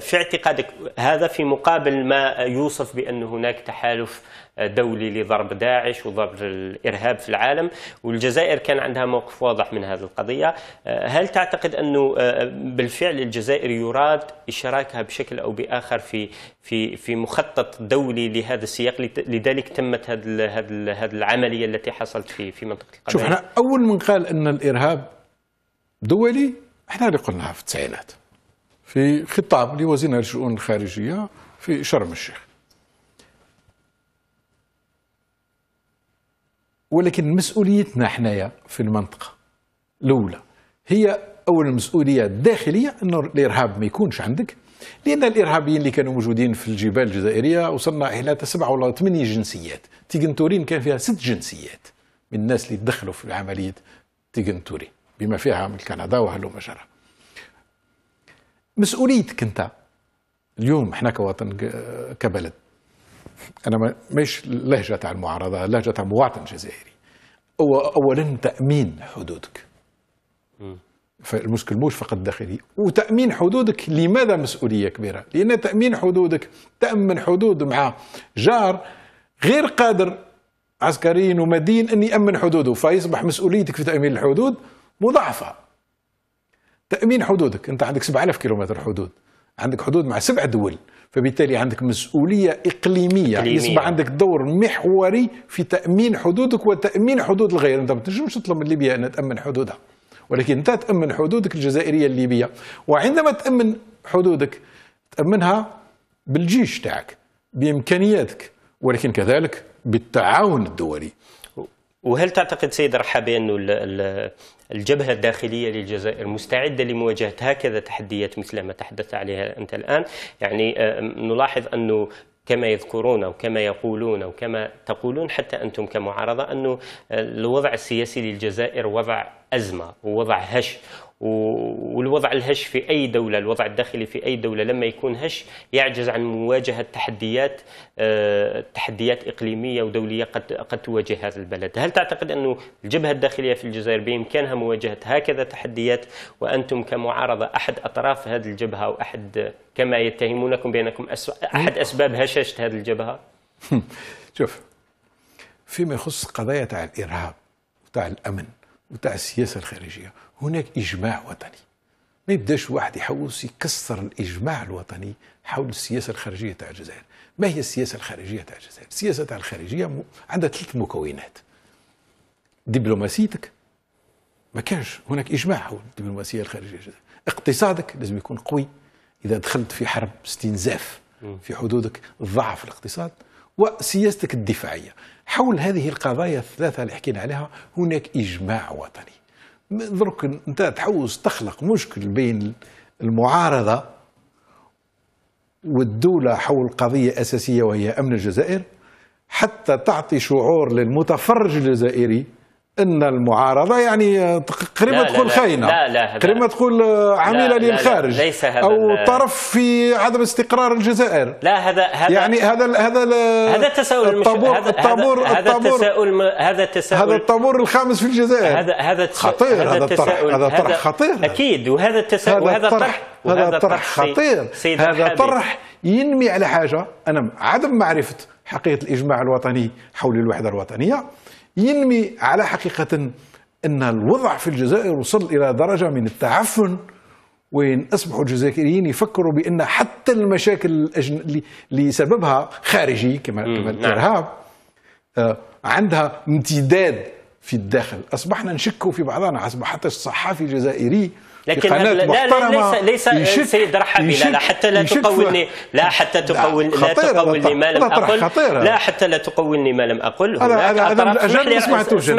S1: في اعتقادك هذا في مقابل مقابل ما يوصف بأن هناك تحالف دولي لضرب داعش وضرب الإرهاب في العالم والجزائر كان عندها موقف واضح من هذه القضية هل تعتقد أنه آه، بالفعل الجزائر يراد إشراكها بشكل أو بآخر في في في مخطط دولي لهذا السياق لذلك تمت هذه هذه العملية التي حصلت في في منطقة
S2: القضاء شوف احنا أول من قال أن الإرهاب دولي احنا اللي قلناها في التسعينات في خطاب لوزير الشؤون الخارجية في شرم الشيخ ولكن مسؤوليتنا حنايا في المنطقه الاولى هي اول مسؤوليه داخليه انه الارهاب ما يكونش عندك لان الارهابيين اللي كانوا موجودين في الجبال الجزائريه وصلنا الى سبعه ولا ثمانيه جنسيات تيغنتورين كان فيها ست جنسيات من الناس اللي تدخلوا في عمليه تيغنتوري بما فيها من كندا وهلو مجرى مسؤوليتك انت اليوم احنا كوطن كبلد انا مش لهجه تاع المعارضه لهجه تاع مواطن جزائري هو اولا تامين حدودك فالمشكل مش فقط داخلي وتامين حدودك لماذا مسؤوليه كبيره لان تامين حدودك تامن حدود مع جار غير قادر عسكريا ومدين ان يامن حدوده فيصبح مسؤوليتك في تامين الحدود مضاعفه تامين حدودك انت عندك 7000 كيلومتر حدود عندك حدود مع سبع دول فبالتالي عندك مسؤولية إقليمية, إقليمية. يصبح عندك دور محوري في تأمين حدودك وتأمين حدود الغير أنت ما تنجمش تطلب من ليبيا أن تأمن حدودها ولكن أنت تأمن حدودك الجزائرية الليبية وعندما تأمن حدودك تأمنها بالجيش تاعك بإمكانياتك ولكن كذلك بالتعاون الدولي وهل تعتقد سيد رحابي انه
S1: الجبهة الداخلية للجزائر مستعدة لمواجهة هكذا تحديات مثل ما تحدثت عليها أنت الآن يعني آه، نلاحظ أنه كما يذكرون أو كما يقولون أو كما تقولون حتى أنتم كمعارضة أنه آه، الوضع السياسي للجزائر وضع أزمة ووضع هش والوضع الهش في أي دولة الوضع الداخلي في أي دولة لما يكون هش يعجز عن مواجهة تحديات آه، تحديات إقليمية ودولية قد قد تواجه هذا البلد هل تعتقد أن الجبهة الداخلية في الجزائر بإمكانها مواجهة هكذا تحديات وأنتم كمعارضة أحد أطراف هذه الجبهة
S2: وأحد
S1: كما يتهمونكم بأنكم أحد أسباب هشاشة هذه الجبهة
S2: شوف فيما يخص قضايا تاع الإرهاب وتاع الأمن وتاع السياسه الخارجيه هناك اجماع وطني ما يبداش واحد يحوس يكسر الاجماع الوطني حول السياسه الخارجيه تاع الجزائر ما هي السياسه الخارجيه تاع الجزائر السياسه تاع الخارجيه م... عندها ثلاث مكونات دبلوماسيتك ما كانش هناك اجماع حول الدبلوماسيه الخارجيه الجزائر اقتصادك لازم يكون قوي اذا دخلت في حرب استنزاف في حدودك ضعف الاقتصاد وسياستك الدفاعية حول هذه القضايا الثلاثة اللي حكينا عليها هناك إجماع وطني درك أنت تحوس تخلق مشكل بين المعارضة والدولة حول قضية أساسية وهي أمن الجزائر حتى تعطي شعور للمتفرج الجزائري ان المعارضه يعني قريبه تقول خاينه لا لا قريبه تكون عميله للخارج ليس هذا او طرف في عدم استقرار الجزائر لا هذا هذا يعني هذا هذا هذا التساؤل الطابور هذا الطابور هذا التساؤل
S1: هذا التساؤل هذا
S2: الطابور الخامس في الجزائر هذا هذا
S1: خطير هذا الطرح هذا طرح خطير اكيد وهذا التساؤل هذا طرح هذا طرح خطير هذا طرح
S2: ينمي على حاجه انا عدم معرفه حقيقه الاجماع الوطني حول الوحده الوطنيه ينمي على حقيقة أن الوضع في الجزائر وصل إلى درجة من التعفن وين أصبحوا الجزائريين يفكروا بأن حتى المشاكل اللي سببها خارجي كما الإرهاب نعم. آه، عندها امتداد في الداخل أصبحنا نشكوا في بعضنا أصبح حتى الصحافي الجزائري لكن لا لا ليس ليس سيد رحبي لا, لا حتى لا تقولني لا حتى تقول لا تقولني ما لم اقل لا حتى
S1: لا تقولني ما لم اقل هناك اطراف اسمح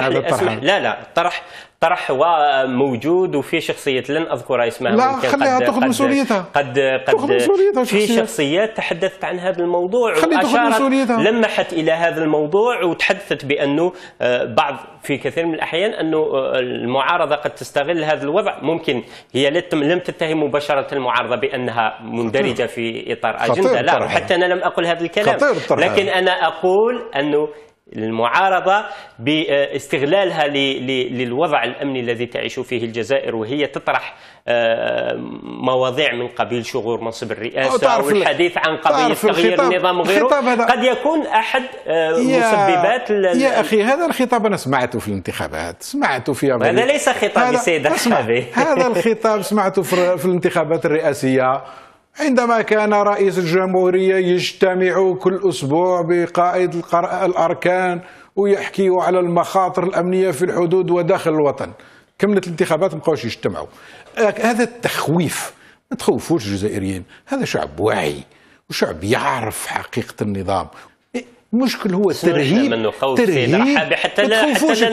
S1: لي اسمح لي لا لا طرح طرح هو موجود وفي شخصيات لن أذكر اسمها لا خليها تاخذ مسؤوليتها قد قد مسؤوليتها في شخصيات تحدثت عن هذا الموضوع وأشارت لمحت إلى هذا الموضوع وتحدثت بأنه آه، بعض في كثير من الأحيان أنه آه، المعارضة قد تستغل هذا الوضع ممكن هي لم تتهم مباشرة المعارضة بأنها مندرجة في إطار أجندة لا وحتى أنا لم أقل هذا الكلام لكن أنا أقول أنه المعارضة باستغلالها للوضع الأمني الذي تعيش فيه الجزائر وهي تطرح آه، مواضيع من قبيل شغور
S2: منصب الرئاسة والحديث عن قضية تغيير النظام وغيره
S1: قد يكون أحد آه، مسببات يا
S2: أخي هذا الخطاب أنا سمعته في الانتخابات سمعته في هذا ليس خطاب السيد هذا الخطاب سمعته في الانتخابات الرئاسية عندما كان رئيس الجمهورية يجتمع كل أسبوع بقائد الأركان ويحكي على المخاطر الأمنية في الحدود وداخل الوطن كملت الانتخابات مقاوش يجتمعوا هذا التخويف ما تخوفوش الجزائريين هذا شعب واعي وشعب يعرف حقيقة النظام المشكل هو ترهيب منه خوف ترهيب حتى لا حتى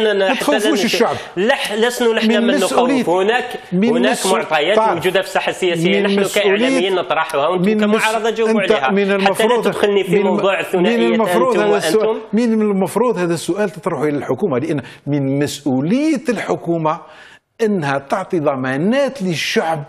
S2: لا تخوفوش الشعب لح
S1: لسنا نحن منه خوف هناك من هناك معطيات طيب. موجوده في الساحه السياسيه نحن كاعلاميين نطرحها وانتم كمعارضه جاوبوا عليها من المفروض حتى لا تدخلني في موضوع الثنائيه من المفروض هذا السؤال
S2: من المفروض هذا السؤال تطرحه الى الحكومه لان من مسؤوليه الحكومه انها تعطي ضمانات للشعب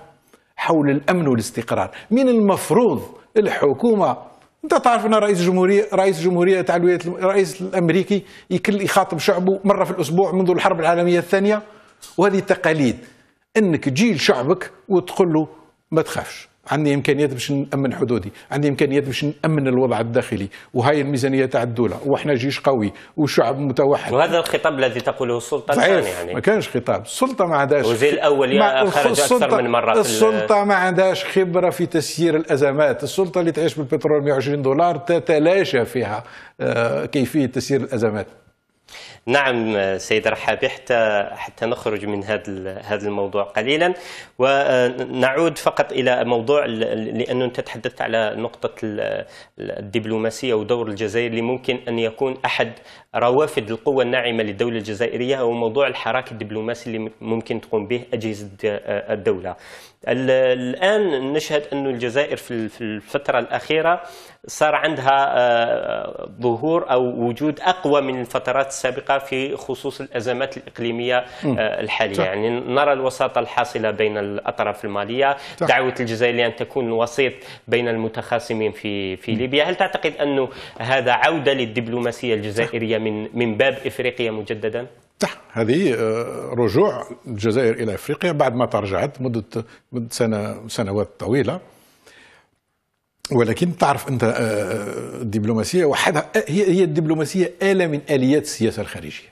S2: حول الامن والاستقرار من المفروض الحكومه انت تعرف ان رئيس الجمهوريه رئيس الجمهوريه تاع الولايات الرئيس الامريكي يكل يخاطب شعبه مره في الاسبوع منذ الحرب العالميه الثانيه وهذه تقاليد انك تجي لشعبك وتقول له ما تخافش عندي امكانيات باش نامن حدودي عندي امكانيات باش نامن الوضع الداخلي وهاي الميزانيه تاع الدوله واحنا جيش قوي وشعب متوحد
S1: وهذا الخطاب الذي تقوله السلطه ضعيف يعني ما
S2: كانش خطاب السلطه ما عندهاش وزير الاول ما خرج اكثر من مره السلطه ما عندهاش خبره في تسيير الازمات السلطه اللي تعيش بالبترول 120 دولار تتلاشى فيها آه، كيفيه تسيير الازمات
S1: نعم سيد رحابي حتى حتى نخرج من هذا هذا الموضوع قليلا ونعود فقط الى موضوع لانه انت تحدثت على نقطه الدبلوماسيه ودور الجزائر اللي ممكن ان يكون احد روافد القوه الناعمه للدوله الجزائريه هو موضوع الحراك الدبلوماسي اللي ممكن تقوم به اجهزه الدوله الان نشهد انه الجزائر في الفتره الاخيره صار عندها آه، ظهور او وجود اقوى من الفترات السابقه في خصوص الازمات الاقليميه آه، الحاليه صح. يعني نرى الوساطه الحاصله بين الاطراف الماليه صح. دعوه الجزائر لان تكون وسيط بين المتخاصمين في في ليبيا هل تعتقد انه هذا عوده للدبلوماسيه الجزائريه من من باب افريقيا مجددا
S2: هذه آه، رجوع الجزائر الى افريقيا بعد ما ترجعت مده مده سنه سنوات طويله ولكن تعرف انت الدبلوماسيه آه، وحدها آه، هي هي الدبلوماسيه اله من اليات السياسه الخارجيه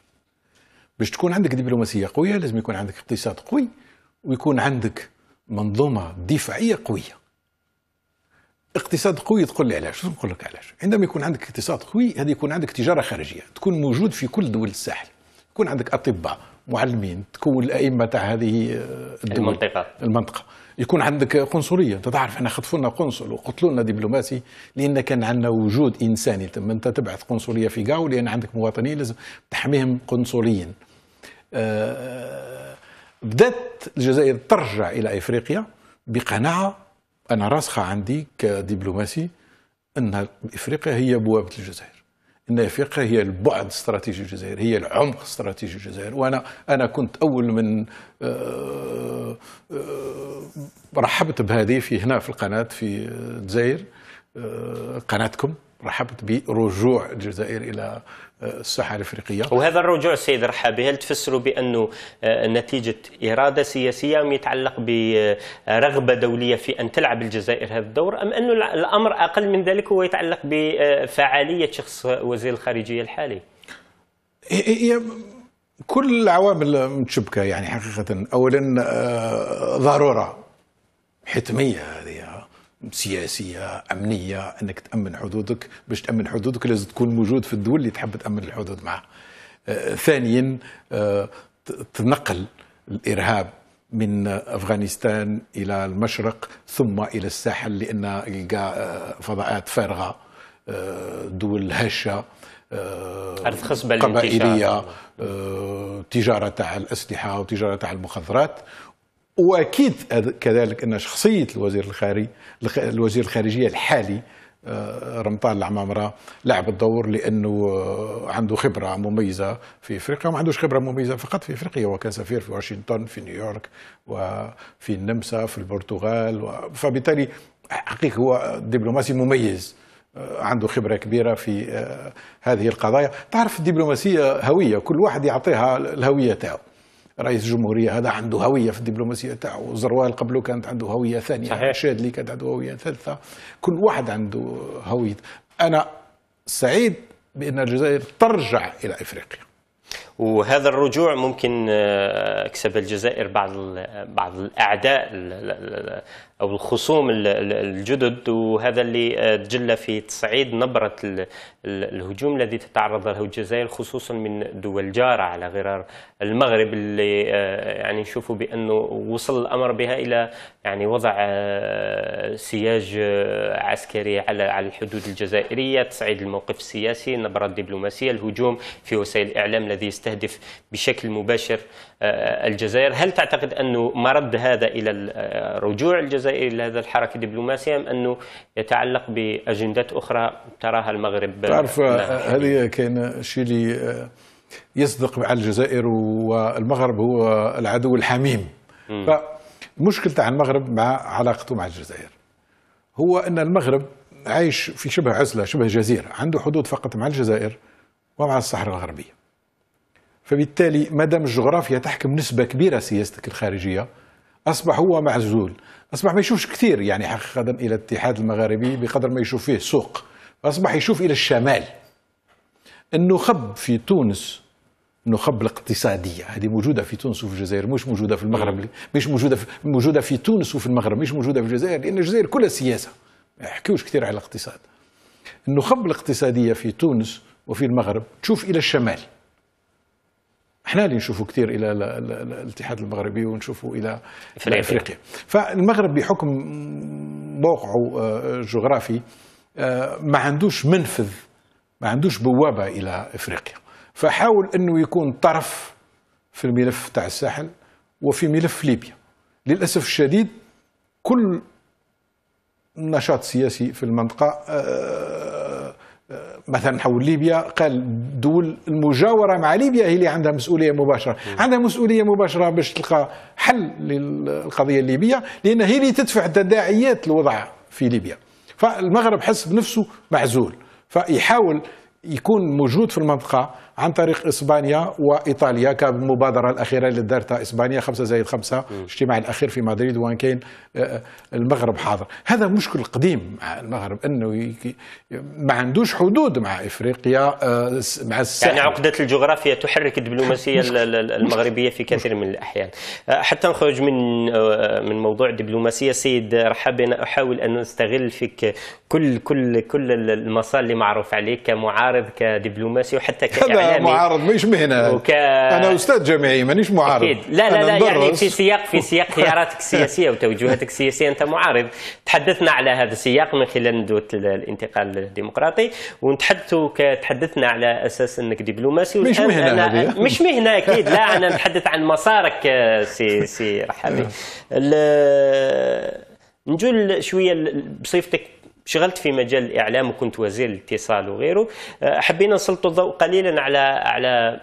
S2: باش تكون عندك دبلوماسيه قويه لازم يكون عندك اقتصاد قوي ويكون عندك منظومه دفاعيه قويه اقتصاد قوي تقول لي علاش نقول لك علاش عندما يكون عندك اقتصاد قوي هذه يكون عندك تجاره خارجيه تكون موجود في كل دول الساحل يكون عندك اطباء معلمين تكون الائمه تاع هذه آه، الدول المنطقه المنطقه يكون عندك قنصليه انت تعرف احنا خطفوا لنا قنصل وقتلوا لنا دبلوماسي لان كان عندنا وجود انساني تم انت تبعث قنصليه في قاو لان عندك مواطنين لازم تحميهم قنصليا آه، بدات الجزائر ترجع الى افريقيا بقناعه انا راسخه عندي كدبلوماسي ان افريقيا هي بوابه الجزائر النافقة هي البعد استراتيجي الجزائر هي العمق استراتيجي الجزائر وأنا أنا كنت أول من آه، آه، رحبت بهذه في هنا في القناة في الجزائر آه، قناتكم رحبت برجوع الجزائر إلى الساحه الافريقيه.
S1: وهذا الرجوع سيد رحابي هل تفسروا بانه آه، نتيجه اراده سياسيه ام يتعلق برغبه دوليه في ان تلعب الجزائر هذا الدور ام انه الامر اقل من ذلك هو يتعلق بفعاليه شخص وزير الخارجيه الحالي؟
S2: هي كل العوامل متشبكه يعني حقيقه اولا آه، ضروره حتميه هذه سياسيه امنيه انك تامن حدودك باش تامن حدودك لازم تكون موجود في الدول اللي تحب تامن الحدود معها آه، ثانيا آه، تنقل الارهاب من افغانستان الى المشرق ثم الى الساحل لان يلقى آه، فضاءات فارغه دول هشه ارض
S1: خصبه قبائليه
S2: تجاره تاع الاسلحه وتجاره تاع المخدرات واكيد كذلك ان شخصيه الوزير الخارجي الوزير الخارجيه الحالي آه، رمطان العمامره لعب الدور لانه آه، عنده خبره مميزه في افريقيا وما عندوش خبره مميزه فقط في افريقيا هو كان سفير في واشنطن في نيويورك وفي النمسا في البرتغال فبالتالي حقيقة هو دبلوماسي مميز آه، عنده خبره كبيره في هذه القضايا تعرف الدبلوماسيه هويه كل واحد يعطيها الهويه تاعو رئيس جمهورية هذا عنده هوية في الدبلوماسية تاعو زروال قبله كانت عنده هوية ثانية صحيح. شادلي كانت عنده هوية ثالثة كل واحد عنده هوية أنا سعيد بأن الجزائر ترجع إلى إفريقيا
S1: وهذا الرجوع ممكن آه، كسب الجزائر بعض بعض الاعداء او الخصوم الجدد وهذا اللي آه، تجلى في تصعيد نبره الهجوم الذي تتعرض له الجزائر خصوصا من دول جاره على غرار المغرب اللي آه، يعني نشوفوا بانه وصل الامر بها الى يعني وضع آه، سياج عسكري على على الحدود الجزائريه، تصعيد الموقف السياسي، النبره الدبلوماسيه، الهجوم في وسائل الاعلام الذي يستهدف بشكل مباشر آه، الجزائر هل تعتقد أنه مرد هذا إلى آه، رجوع الجزائر إلى هذا الحركة الدبلوماسية أم أنه يتعلق بأجندات أخرى تراها المغرب تعرف هذه آه، نعم.
S2: كان شيء اللي يصدق مع الجزائر والمغرب هو العدو الحميم فمشكلة تاع المغرب مع علاقته مع الجزائر هو أن المغرب عايش في شبه عزلة شبه جزيرة عنده حدود فقط مع الجزائر ومع الصحراء الغربية فبالتالي ما دام الجغرافيا تحكم نسبة كبيرة سياستك الخارجية أصبح هو معزول أصبح ما يشوفش كثير يعني حقيقة إلى الاتحاد المغاربي بقدر ما يشوف فيه السوق أصبح يشوف إلى الشمال النخب في تونس النخب الاقتصاديه هذه موجوده في تونس وفي الجزائر مش موجوده في المغرب مش موجوده في موجوده في تونس وفي المغرب مش موجوده في الجزائر لان الجزائر كلها سياسه ما يحكيوش كثير على الاقتصاد النخب الاقتصاديه في تونس وفي المغرب تشوف الى الشمال احنا اللي نشوفوا كثير الى الاتحاد المغربي ونشوفوا الى افريقيا, إفريقيا. فالمغرب بحكم موقعه الجغرافي آه، آه، ما عندوش منفذ ما عندوش بوابه الى افريقيا فحاول انه يكون طرف في الملف تاع الساحل وفي ملف ليبيا للاسف الشديد كل نشاط سياسي في المنطقه آه، مثلا حول ليبيا قال دول المجاوره مع ليبيا هي اللي عندها مسؤوليه مباشره عندها مسؤوليه مباشره باش تلقى حل للقضيه الليبيه لان هي اللي تدفع تداعيات الوضع في ليبيا فالمغرب حس بنفسه معزول فيحاول يكون موجود في المنطقه عن طريق اسبانيا وايطاليا كمبادره الاخيره اللي دارتها اسبانيا 5 زائد 5 الاجتماع الاخير في مدريد وان كان آه، المغرب حاضر هذا مشكل قديم مع المغرب انه ما عندوش حدود مع افريقيا آه، مع الساحل يعني عقده
S1: الجغرافيا تحرك الدبلوماسيه المغربيه في كثير من الاحيان آه، حتى نخرج من من موضوع الدبلوماسيه سيد رحاب انا احاول ان استغل فيك كل كل كل المسار اللي معروف عليك كمعارض كدبلوماسي وحتى كاعلامي يعني. معارض
S2: مش مهنه وك... انا استاذ جامعي مانيش معارض أكيد. لا لا لا يعني في
S1: سياق في سياق خياراتك السياسيه وتوجهاتك السياسيه انت معارض تحدثنا على هذا السياق من خلال ندوه الانتقال الديمقراطي ونتحدثوا تحدثنا على اساس انك دبلوماسي مش مهنه أنا... مش مهنه اكيد لا انا نتحدث عن مسارك آه، سي سي رحابي آه. ال... نجول شويه بصفتك شغلت في مجال الاعلام وكنت وزير الاتصال وغيره أه، حبينا نسلط الضوء قليلا على على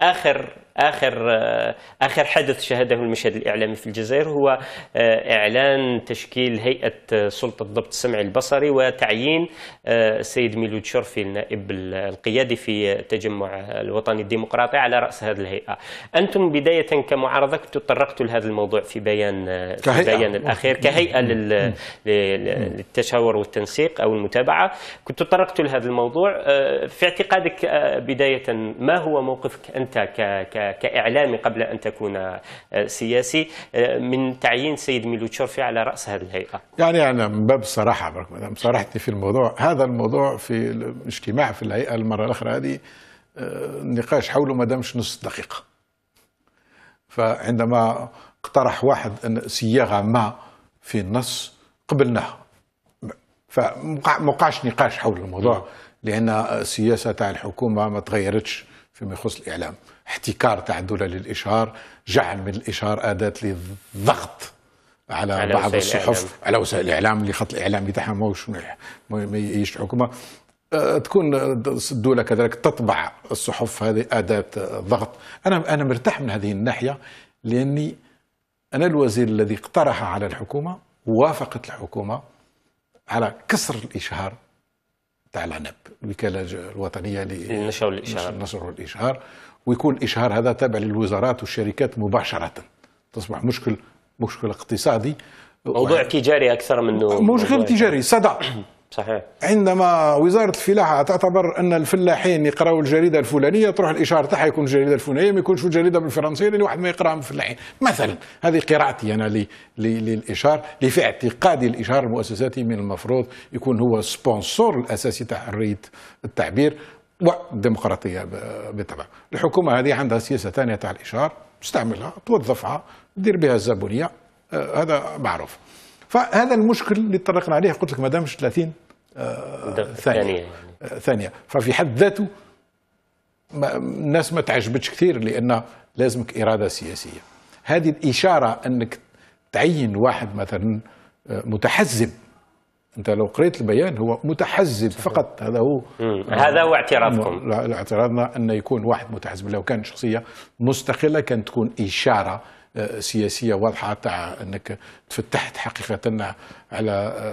S1: اخر اخر آه، اخر حدث شهده المشهد الاعلامي في الجزائر هو آه، اعلان تشكيل هيئه آه، سلطه ضبط السمع البصري وتعيين السيد ميلود شرفي النائب القيادي في التجمع الوطني الديمقراطي على راس هذه الهيئه. انتم بدايه كمعارضه كنتوا تطرقتوا لهذا الموضوع في بيان في بيان الاخير كهيئه لل... للتشاور والتنسيق او المتابعه، كنتوا تطرقتوا لهذا الموضوع في اعتقادك بدايه ما هو موقفك انت ك كإعلامي قبل أن تكون آه، سياسي آه، من تعيين سيد ميلوتشورفي على رأس هذه الهيئة
S2: يعني أنا من باب الصراحة برك صراحتي في الموضوع هذا الموضوع في الاجتماع في الهيئة المرة الأخرى هذه النقاش آه، حوله ما دامش نص دقيقة فعندما اقترح واحد ان صياغة ما في النص قبلناها فمقعش نقاش حول الموضوع لأن السياسة تاع الحكومة ما تغيرتش فيما يخص الاعلام احتكار تاع الدوله للاشهار جعل من الاشهار اداه للضغط على, على بعض الصحف الإعلام. على وسائل الاعلام اللي خط الاعلام تاعها ماهوش ما يعيش الحكومه تكون الدولة كذلك تطبع الصحف هذه أداة ضغط أنا أنا مرتاح من هذه الناحية لأني أنا الوزير الذي اقترح على الحكومة وافقت الحكومة على كسر الإشهار تاع العنب الوكاله الوطنيه للنشر والاشهار النشر والاشهار ويكون الاشهار هذا تابع للوزارات والشركات مباشره تصبح مشكل مشكل اقتصادي موضوع و... تجاري اكثر منه مشكل تجاري صدع صحيح عندما وزاره الفلاحه تعتبر ان الفلاحين يقراوا الجريده الفلانيه تروح الاشاره تاعها يكون الجريده الفلانيه ما يكونش الجريده بالفرنسيه لان واحد ما يقراها من الفلاحين مثلا هذه قراءتي انا لي للاشار في اعتقادي الاشار المؤسساتي من المفروض يكون هو سبونسور الاساسي تاع حريه التعبير والديمقراطيه بالطبع الحكومه هذه عندها سياسه ثانيه تاع الاشار تستعملها توظفها دير بها الزبونيه آه، هذا معروف فهذا المشكل اللي تطرقنا عليه قلت لك ما دامش 30 آه، ثانية يعني. آه، ثانية ففي حد ذاته ما الناس ما تعجبتش كثير لأن لازمك إرادة سياسية هذه الإشارة أنك تعين واحد مثلا آه، متحزب انت لو قريت البيان هو متحزب فقط هذا هو
S1: هذا هو اعتراضكم
S2: لا اعتراضنا ان يكون واحد متحزب لو كان شخصيه مستقله كانت تكون اشاره سياسيه واضحه تاع انك تفتحت حقيقه على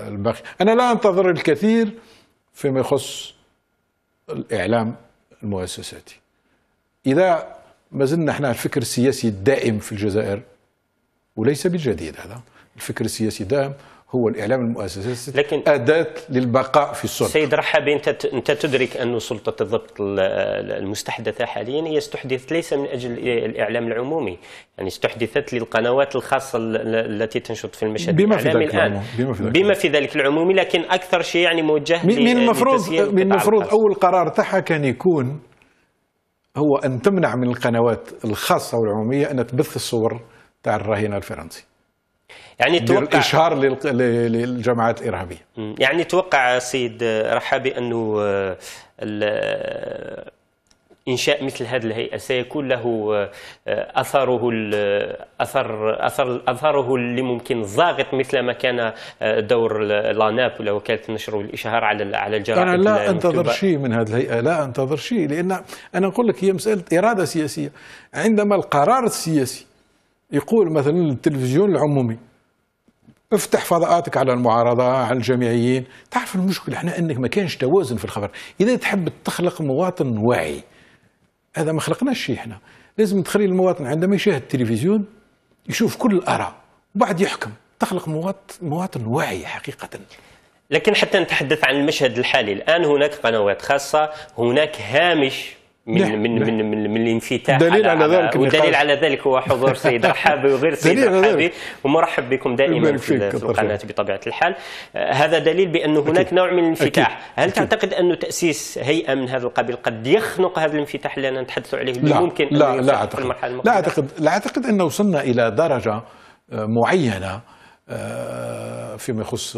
S2: الباقي انا لا انتظر الكثير فيما يخص الاعلام المؤسساتي اذا ما زلنا احنا الفكر السياسي الدائم في الجزائر وليس بالجديد هذا الفكر السياسي الدائم هو الإعلام المؤسسي لكن أداة للبقاء في السلطة سيد رحب أنت أنت تدرك أن سلطة الضبط
S1: المستحدثة حاليا هي استحدثت ليس من أجل الإعلام العمومي يعني استحدثت للقنوات الخاصة التي تنشط في المشهد بما في ذلك الآن بما في ذلك, بما في ذلك العمومي لكن أكثر شيء يعني موجه من المفروض من المفروض أول
S2: قرار تاعها كان يكون هو أن تمنع من القنوات الخاصة والعمومية أن تبث الصور تاع الرهينة الفرنسي يعني توقع اشهار للجماعات الارهابيه
S1: يعني توقع سيد رحابي انه آه، آه، انشاء مثل هذه الهيئه سيكون له آه، اثره اثر اثر اثره اللي ممكن ضاغط مثل ما كان دور لاناب ولا وكاله النشر والاشهار على على الجرائد انا لا انتظر شيء
S2: من هذه الهيئه لا انتظر شيء لان انا نقول لك هي مساله اراده سياسيه عندما القرار السياسي يقول مثلا للتلفزيون العمومي افتح فضاءاتك على المعارضه على الجامعيين تعرف المشكلة احنا انك ما كانش توازن في الخبر اذا تحب تخلق مواطن واعي هذا ما خلقناش شيء احنا لازم تخلي المواطن عندما يشاهد التلفزيون يشوف كل الاراء وبعد يحكم تخلق مواطن مواطن واعي حقيقه
S1: لكن حتى نتحدث عن المشهد الحالي الان هناك قنوات خاصه هناك هامش من نعم. من, نعم. من من من الانفتاح دليل على, على ذلك والدليل على ذلك هو حضور سيد رحابي وغير سيد رحابي ومرحب بكم دائما في القناه بطبيعه الحال آه، هذا دليل بان هناك نوع من الانفتاح هل أكيد. تعتقد أن تاسيس هيئه من هذا القبيل قد يخنق هذا الانفتاح اللي انا نتحدث عليه لا ممكن لا لا اعتقد لا اعتقد
S2: لا اعتقد ان وصلنا الى درجه آه، معينه آه، فيما يخص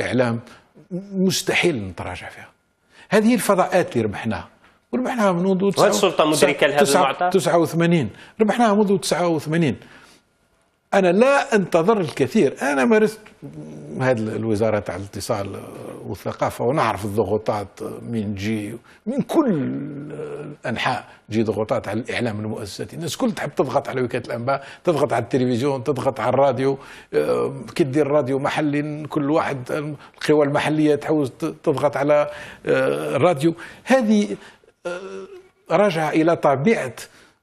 S2: الاعلام مستحيل نتراجع فيها هذه الفضاءات اللي ربحناها وربحناها منذ وهذه السلطه مدركه لهذا المعطى 89 ربحناها منذ 89 انا لا انتظر الكثير انا مارست هذه الوزاره تاع الاتصال والثقافه ونعرف الضغوطات من جي من كل انحاء جي ضغوطات على الاعلام المؤسساتي الناس الكل تحب تضغط على وكاله الانباء تضغط على التلفزيون تضغط على الراديو آه، كي الراديو محلي كل واحد القوى المحليه تحوز تضغط على آه، الراديو هذه رجع الى طبيعه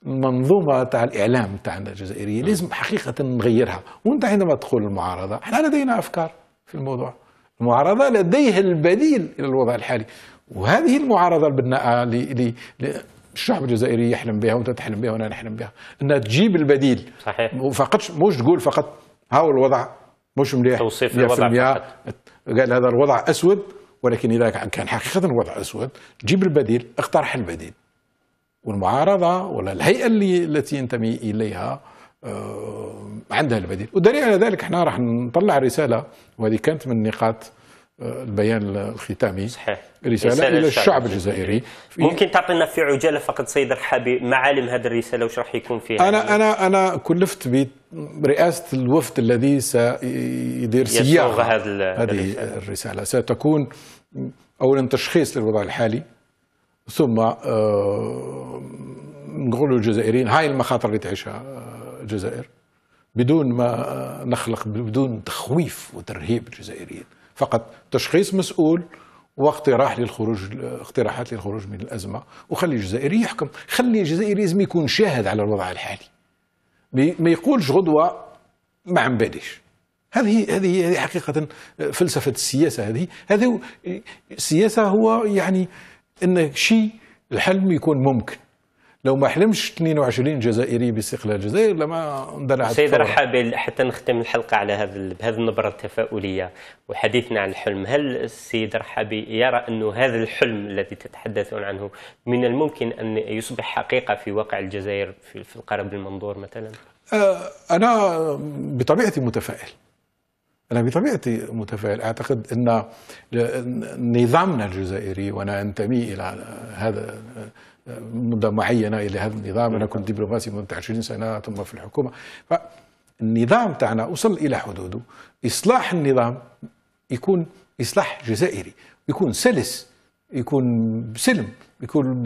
S2: المنظومه تاع الاعلام تاعنا الجزائريين نعم. لازم حقيقه نغيرها وانت عندما تقول المعارضه احنا لدينا افكار في الموضوع المعارضه لديها البديل الى الوضع الحالي وهذه المعارضه البناءه الشعب الجزائري يحلم بها وانت تحلم بها وانا نحلم بها انها تجيب البديل صحيح فقط مش تقول فقط هاو الوضع مش مليح توصيف الوضع قال هذا الوضع اسود ولكن إذا كان حقيقة الوضع أسود جيب البديل اقترح البديل والمعارضة ولا الهيئة اللي التي ينتمي إليها آه، عندها البديل ودليل على ذلك احنا راح نطلع رسالة وهذه كانت من النقاط البيان الختامي صحيح. رسالة, رسالة إلى الشعب الجزائري ممكن
S1: تعطينا في عجالة فقط سيد الحبي معالم هذه الرسالة وش راح يكون فيها أنا
S2: أنا أنا كلفت برئاسة الوفد الذي سيدير صياغة
S1: هذه
S2: الرسالة ستكون أولا تشخيص للوضع الحالي ثم نقول آه، للجزائريين هاي المخاطر اللي تعيشها آه، الجزائر بدون ما نخلق بدون تخويف وترهيب الجزائريين فقط تشخيص مسؤول واقتراح للخروج اقتراحات للخروج من الازمه وخلي الجزائري يحكم خلي الجزائري لازم يكون شاهد على الوضع الحالي ما يقولش غدوه ما عم باليش هذه هذه هذه حقيقه آه، فلسفه السياسه هذه هذه آه، السياسه هو يعني ان شيء الحلم يكون ممكن لو ما حلمش 22 جزائري باستقلال الجزائر لما اندلعت سيد رحاب حتى
S1: نختم الحلقه على هذا بهذه النبره التفاؤليه وحديثنا عن الحلم هل السيد رحابي يرى انه هذا الحلم الذي تتحدثون عنه من الممكن ان يصبح حقيقه في واقع الجزائر في القرب المنظور مثلا
S2: آه، انا بطبيعتي متفائل أنا بطبيعتي متفائل أعتقد أن نظامنا الجزائري وأنا أنتمي إلى هذا مدة معينة إلى هذا النظام أنا كنت دبلوماسي منذ 20 سنة ثم في الحكومة فالنظام تاعنا وصل إلى حدوده إصلاح النظام يكون إصلاح جزائري يكون سلس يكون بسلم يكون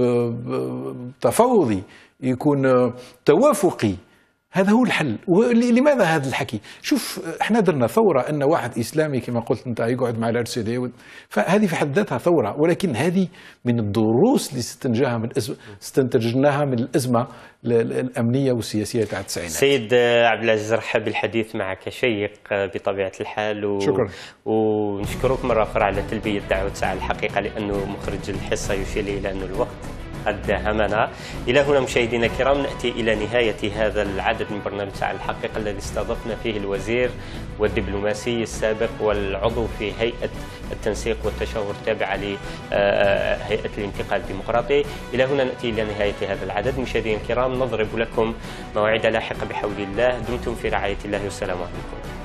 S2: تفاوضي يكون توافقي هذا هو الحل ولماذا هذا الحكي شوف احنا درنا ثوره ان واحد اسلامي كما قلت انت يقعد مع دي فهذه في حد ذاتها ثوره ولكن هذه من الدروس اللي استنتجناها من الأزمة استنتجناها من الازمه الامنيه والسياسيه تاع التسعينات
S1: سيد عبد العزيز رحب الحديث معك شيق بطبيعه الحال و... شكرا ونشكرك مره اخرى على تلبيه دعوه ساعه الحقيقه لانه مخرج الحصه يشير الى انه الوقت أدهمنا إلى هنا مشاهدينا الكرام نأتي إلى نهاية هذا العدد من برنامج على الحقيقة الذي استضفنا فيه الوزير والدبلوماسي السابق والعضو في هيئة التنسيق والتشاور التابعة لهيئة آه، آه، الانتقال الديمقراطي إلى هنا نأتي إلى نهاية هذا العدد مشاهدينا الكرام نضرب لكم مواعيد لاحقة بحول الله دمتم في رعاية الله والسلام عليكم